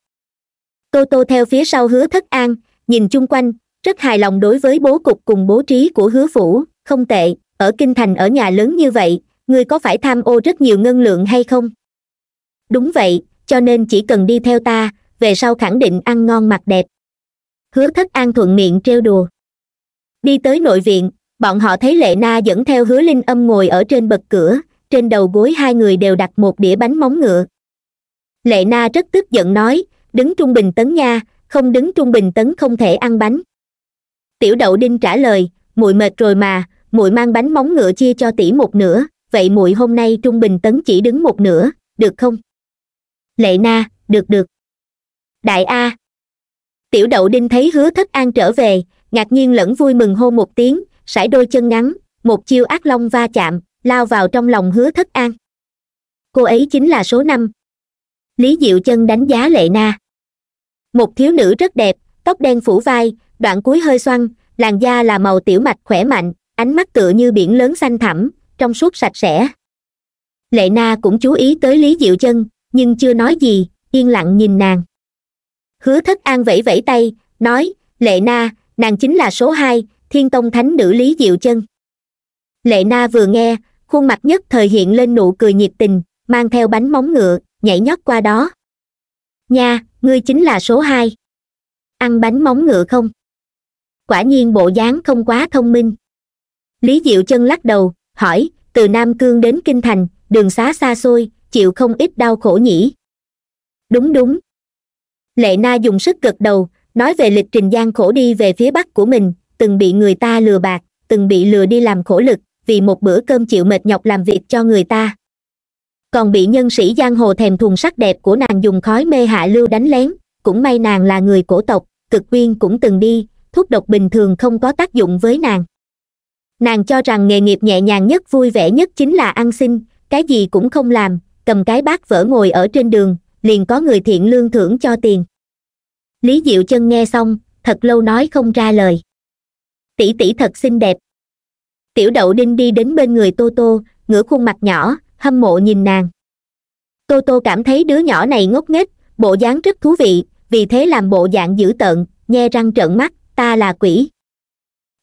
tô tô theo phía sau hứa thất an nhìn chung quanh rất hài lòng đối với bố cục cùng bố trí của hứa phủ không tệ ở kinh thành ở nhà lớn như vậy người có phải tham ô rất nhiều ngân lượng hay không đúng vậy cho nên chỉ cần đi theo ta về sau khẳng định ăn ngon mặc đẹp hứa thất an thuận miệng trêu đùa đi tới nội viện bọn họ thấy lệ na dẫn theo hứa linh âm ngồi ở trên bậc cửa trên đầu gối hai người đều đặt một đĩa bánh móng ngựa lệ na rất tức giận nói đứng trung bình tấn nha không đứng trung bình tấn không thể ăn bánh tiểu đậu đinh trả lời muội mệt rồi mà muội mang bánh móng ngựa chia cho tỷ một nửa vậy muội hôm nay trung bình tấn chỉ đứng một nửa được không lệ na được được đại a tiểu đậu đinh thấy hứa thất an trở về ngạc nhiên lẫn vui mừng hô một tiếng sải đôi chân ngắn một chiêu ác long va chạm lao vào trong lòng hứa thất an cô ấy chính là số năm lý diệu chân đánh giá lệ na một thiếu nữ rất đẹp tóc đen phủ vai đoạn cuối hơi xoăn làn da là màu tiểu mạch khỏe mạnh ánh mắt tựa như biển lớn xanh thẳm trong suốt sạch sẽ lệ na cũng chú ý tới lý diệu chân nhưng chưa nói gì yên lặng nhìn nàng hứa thất an vẫy vẫy tay nói lệ na nàng chính là số hai thiên tông thánh nữ lý diệu chân lệ na vừa nghe khuôn mặt nhất thời hiện lên nụ cười nhiệt tình mang theo bánh móng ngựa nhảy nhót qua đó nha ngươi chính là số hai ăn bánh móng ngựa không quả nhiên bộ dáng không quá thông minh lý diệu chân lắc đầu hỏi từ nam cương đến kinh thành đường xá xa xôi chịu không ít đau khổ nhỉ đúng đúng lệ na dùng sức gật đầu nói về lịch trình gian khổ đi về phía bắc của mình từng bị người ta lừa bạc từng bị lừa đi làm khổ lực vì một bữa cơm chịu mệt nhọc làm việc cho người ta còn bị nhân sĩ giang hồ thèm thuồng sắc đẹp của nàng dùng khói mê hạ lưu đánh lén cũng may nàng là người cổ tộc cực uyên cũng từng đi thuốc độc bình thường không có tác dụng với nàng nàng cho rằng nghề nghiệp nhẹ nhàng nhất vui vẻ nhất chính là ăn xin cái gì cũng không làm cầm cái bát vỡ ngồi ở trên đường liền có người thiện lương thưởng cho tiền lý diệu chân nghe xong thật lâu nói không ra lời tỷ tỷ thật xinh đẹp tiểu đậu đinh đi đến bên người tô tô ngửa khuôn mặt nhỏ hâm mộ nhìn nàng tô tô cảm thấy đứa nhỏ này ngốc nghếch bộ dáng rất thú vị vì thế làm bộ dạng dữ tợn nhe răng trợn mắt ta là quỷ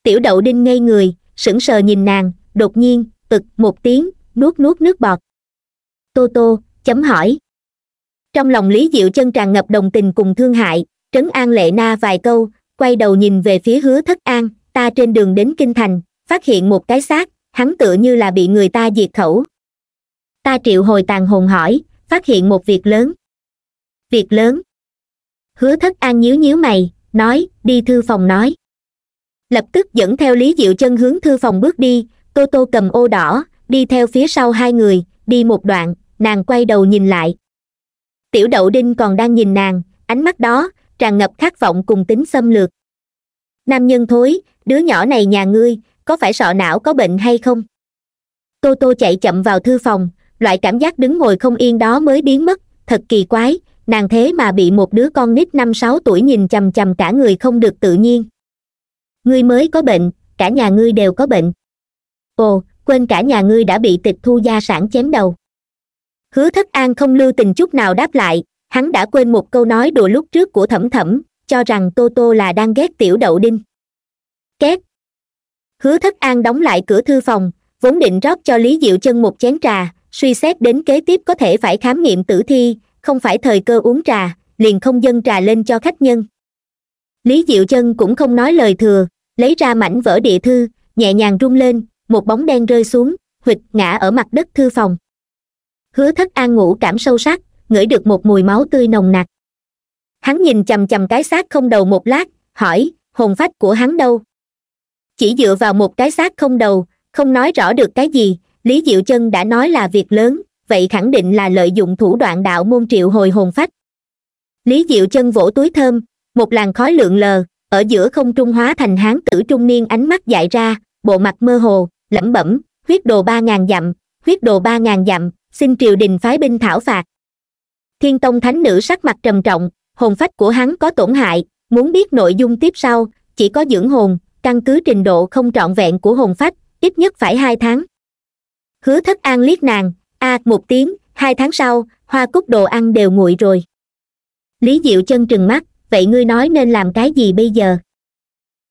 tiểu đậu đinh ngây người sững sờ nhìn nàng đột nhiên ực một tiếng nuốt nuốt nước bọt tô tô chấm hỏi trong lòng lý diệu chân tràn ngập đồng tình cùng thương hại trấn an lệ na vài câu quay đầu nhìn về phía hứa thất an ta trên đường đến kinh thành phát hiện một cái xác hắn tựa như là bị người ta diệt khẩu ta triệu hồi tàn hồn hỏi phát hiện một việc lớn việc lớn hứa thất an nhíu nhíu mày nói đi thư phòng nói lập tức dẫn theo lý diệu chân hướng thư phòng bước đi tô tô cầm ô đỏ đi theo phía sau hai người đi một đoạn nàng quay đầu nhìn lại tiểu đậu đinh còn đang nhìn nàng ánh mắt đó tràn ngập khát vọng cùng tính xâm lược nam nhân thối đứa nhỏ này nhà ngươi có phải sọ não có bệnh hay không tô tô chạy chậm vào thư phòng loại cảm giác đứng ngồi không yên đó mới biến mất thật kỳ quái nàng thế mà bị một đứa con nít năm sáu tuổi nhìn chầm chầm cả người không được tự nhiên ngươi mới có bệnh cả nhà ngươi đều có bệnh ồ quên cả nhà ngươi đã bị tịch thu gia sản chém đầu hứa thất an không lưu tình chút nào đáp lại hắn đã quên một câu nói đùa lúc trước của thẩm thẩm cho rằng tô tô là đang ghét tiểu đậu đinh két hứa thất an đóng lại cửa thư phòng vốn định rót cho lý diệu chân một chén trà suy xét đến kế tiếp có thể phải khám nghiệm tử thi không phải thời cơ uống trà liền không dâng trà lên cho khách nhân lý diệu chân cũng không nói lời thừa lấy ra mảnh vỡ địa thư nhẹ nhàng rung lên một bóng đen rơi xuống huỵch ngã ở mặt đất thư phòng hứa thất an ngủ cảm sâu sắc ngửi được một mùi máu tươi nồng nặc hắn nhìn chằm chằm cái xác không đầu một lát hỏi hồn phách của hắn đâu chỉ dựa vào một cái xác không đầu không nói rõ được cái gì lý diệu chân đã nói là việc lớn vậy khẳng định là lợi dụng thủ đoạn đạo môn triệu hồi hồn phách lý diệu chân vỗ túi thơm một làn khói lượn lờ ở giữa không trung hóa thành hán tử trung niên ánh mắt dại ra bộ mặt mơ hồ lẩm bẩm huyết đồ ba ngàn dặm huyết đồ ba ngàn dặm xin triều đình phái binh thảo phạt thiên tông thánh nữ sắc mặt trầm trọng hồn phách của hắn có tổn hại muốn biết nội dung tiếp sau chỉ có dưỡng hồn căn cứ trình độ không trọn vẹn của hồn phách ít nhất phải hai tháng hứa thất an liếc nàng a à, một tiếng hai tháng sau hoa cúc đồ ăn đều nguội rồi lý diệu chân trừng mắt vậy ngươi nói nên làm cái gì bây giờ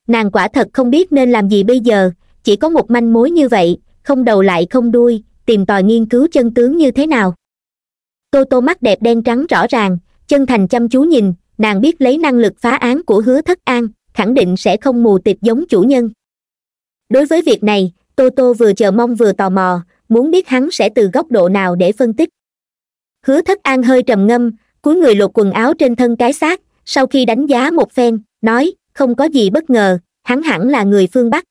nàng quả thật không biết nên làm gì bây giờ chỉ có một manh mối như vậy không đầu lại không đuôi tìm tòi nghiên cứu chân tướng như thế nào tô tô mắt đẹp đen trắng rõ ràng chân thành chăm chú nhìn nàng biết lấy năng lực phá án của hứa thất an khẳng định sẽ không mù tịt giống chủ nhân đối với việc này tô tô vừa chờ mong vừa tò mò muốn biết hắn sẽ từ góc độ nào để phân tích hứa thất an hơi trầm ngâm cúi người lột quần áo trên thân cái xác sau khi đánh giá một phen nói không có gì bất ngờ hắn hẳn là người phương bắc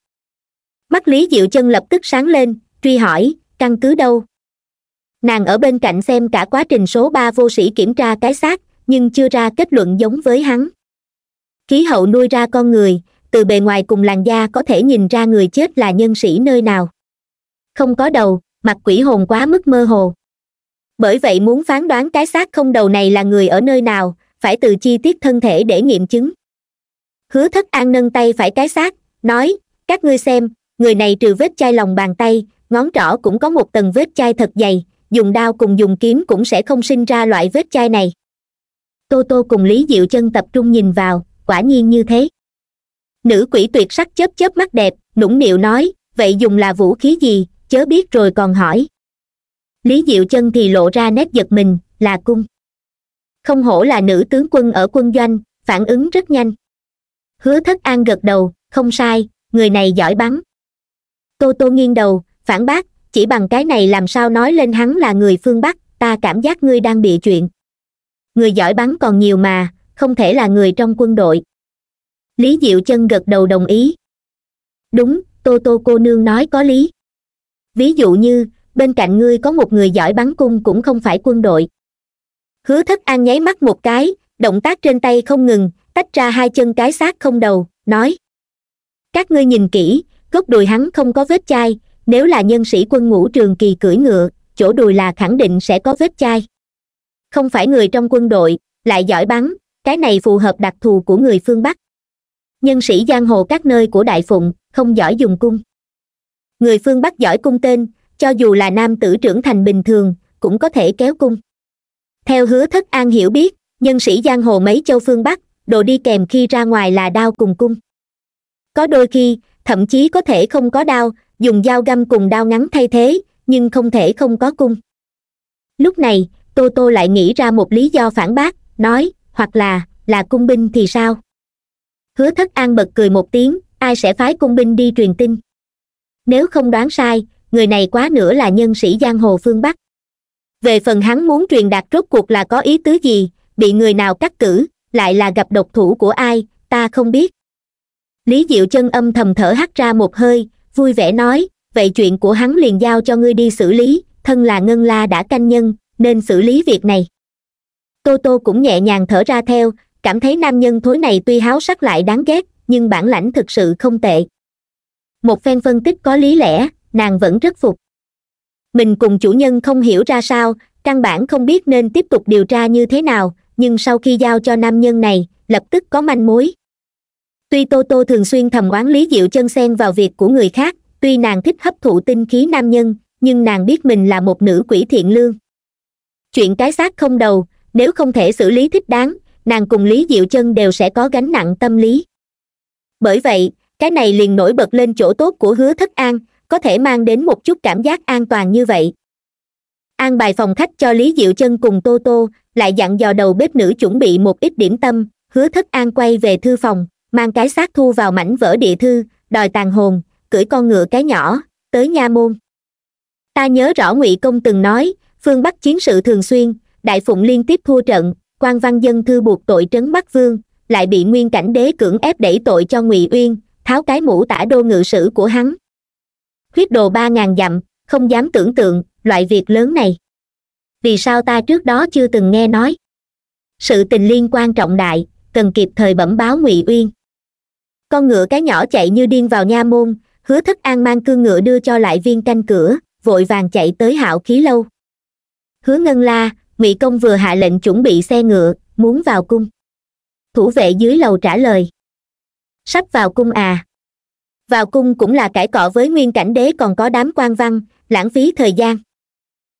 mắt lý diệu chân lập tức sáng lên truy hỏi căn cứ đâu nàng ở bên cạnh xem cả quá trình số ba vô sĩ kiểm tra cái xác nhưng chưa ra kết luận giống với hắn khí hậu nuôi ra con người từ bề ngoài cùng làn da có thể nhìn ra người chết là nhân sĩ nơi nào không có đầu mặt quỷ hồn quá mức mơ hồ bởi vậy muốn phán đoán cái xác không đầu này là người ở nơi nào phải từ chi tiết thân thể để nghiệm chứng hứa thất an nâng tay phải cái xác nói các ngươi xem người này trừ vết chai lòng bàn tay ngón trỏ cũng có một tầng vết chai thật dày dùng đao cùng dùng kiếm cũng sẽ không sinh ra loại vết chai này tô tô cùng lý diệu chân tập trung nhìn vào quả nhiên như thế nữ quỷ tuyệt sắc chớp chớp mắt đẹp nũng nịu nói vậy dùng là vũ khí gì chớ biết rồi còn hỏi lý diệu chân thì lộ ra nét giật mình là cung không hổ là nữ tướng quân ở quân doanh phản ứng rất nhanh hứa thất an gật đầu không sai người này giỏi bắn tô tô nghiêng đầu phản bác chỉ bằng cái này làm sao nói lên hắn là người phương bắc ta cảm giác ngươi đang bị chuyện người giỏi bắn còn nhiều mà không thể là người trong quân đội lý diệu chân gật đầu đồng ý đúng tô tô cô nương nói có lý ví dụ như bên cạnh ngươi có một người giỏi bắn cung cũng không phải quân đội hứa thất an nháy mắt một cái động tác trên tay không ngừng tách ra hai chân cái xác không đầu nói các ngươi nhìn kỹ gốc đùi hắn không có vết chai nếu là nhân sĩ quân ngũ trường kỳ cưỡi ngựa chỗ đùi là khẳng định sẽ có vết chai không phải người trong quân đội lại giỏi bắn cái này phù hợp đặc thù của người phương bắc nhân sĩ giang hồ các nơi của đại phụng không giỏi dùng cung người phương bắc giỏi cung tên cho dù là nam tử trưởng thành bình thường cũng có thể kéo cung theo hứa thất an hiểu biết nhân sĩ giang hồ mấy châu phương bắc đồ đi kèm khi ra ngoài là đao cùng cung có đôi khi thậm chí có thể không có đao dùng dao găm cùng đao ngắn thay thế nhưng không thể không có cung lúc này tô tô lại nghĩ ra một lý do phản bác nói hoặc là là cung binh thì sao hứa thất an bật cười một tiếng ai sẽ phái cung binh đi truyền tin nếu không đoán sai người này quá nữa là nhân sĩ giang hồ phương bắc về phần hắn muốn truyền đạt rốt cuộc là có ý tứ gì bị người nào cắt cử lại là gặp độc thủ của ai ta không biết lý diệu chân âm thầm thở hắt ra một hơi vui vẻ nói vậy chuyện của hắn liền giao cho ngươi đi xử lý thân là ngân la đã canh nhân nên xử lý việc này tô tô cũng nhẹ nhàng thở ra theo cảm thấy nam nhân thối này tuy háo sắc lại đáng ghét nhưng bản lãnh thực sự không tệ một phen phân tích có lý lẽ nàng vẫn rất phục mình cùng chủ nhân không hiểu ra sao căn bản không biết nên tiếp tục điều tra như thế nào nhưng sau khi giao cho nam nhân này lập tức có manh mối tuy tô tô thường xuyên thầm oán lý diệu chân xen vào việc của người khác tuy nàng thích hấp thụ tinh khí nam nhân nhưng nàng biết mình là một nữ quỷ thiện lương chuyện cái xác không đầu nếu không thể xử lý thích đáng nàng cùng lý diệu chân đều sẽ có gánh nặng tâm lý bởi vậy cái này liền nổi bật lên chỗ tốt của hứa thất an có thể mang đến một chút cảm giác an toàn như vậy an bài phòng khách cho lý diệu chân cùng tô tô lại dặn dò đầu bếp nữ chuẩn bị một ít điểm tâm hứa thất an quay về thư phòng mang cái xác thu vào mảnh vỡ địa thư đòi tàn hồn cưỡi con ngựa cái nhỏ tới nha môn ta nhớ rõ ngụy công từng nói phương bắc chiến sự thường xuyên đại phụng liên tiếp thua trận quan văn dân thư buộc tội trấn bắc vương lại bị nguyên cảnh đế cưỡng ép đẩy tội cho ngụy uyên tháo cái mũ tả đô ngự sử của hắn huyết đồ ba ngàn dặm không dám tưởng tượng loại việc lớn này vì sao ta trước đó chưa từng nghe nói sự tình liên quan trọng đại cần kịp thời bẩm báo ngụy uyên con ngựa cái nhỏ chạy như điên vào nha môn hứa thất an mang cương ngựa đưa cho lại viên canh cửa vội vàng chạy tới hạo khí lâu hứa ngân la ngụy công vừa hạ lệnh chuẩn bị xe ngựa muốn vào cung thủ vệ dưới lầu trả lời sắp vào cung à vào cung cũng là cãi cọ với nguyên cảnh đế còn có đám quan văn lãng phí thời gian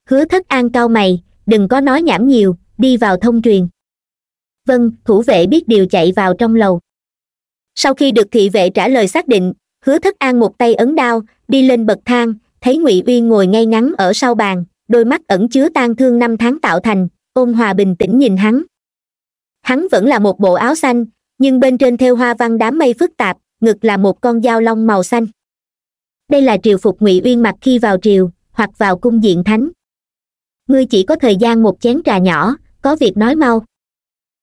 hứa thất an cao mày đừng có nói nhảm nhiều đi vào thông truyền vâng thủ vệ biết điều chạy vào trong lầu sau khi được thị vệ trả lời xác định hứa thất an một tay ấn đao đi lên bậc thang thấy ngụy uyên ngồi ngay ngắn ở sau bàn đôi mắt ẩn chứa tang thương năm tháng tạo thành ôn hòa bình tĩnh nhìn hắn hắn vẫn là một bộ áo xanh nhưng bên trên theo hoa văn đám mây phức tạp ngực là một con dao long màu xanh đây là triều phục ngụy uyên mặc khi vào triều hoặc vào cung diện thánh ngươi chỉ có thời gian một chén trà nhỏ có việc nói mau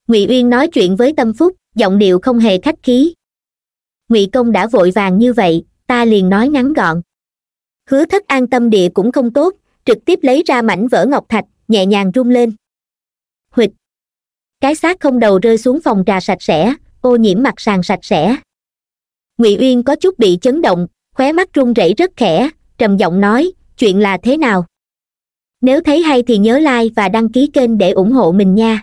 ngụy uyên nói chuyện với tâm phúc giọng điệu không hề khách khí ngụy công đã vội vàng như vậy ta liền nói ngắn gọn hứa thất an tâm địa cũng không tốt trực tiếp lấy ra mảnh vỡ ngọc thạch nhẹ nhàng rung lên huỵch cái xác không đầu rơi xuống phòng trà sạch sẽ ô nhiễm mặt sàn sạch sẽ ngụy uyên có chút bị chấn động khóe mắt run rẩy rất khẽ trầm giọng nói chuyện là thế nào nếu thấy hay thì nhớ like và đăng ký kênh để ủng hộ mình nha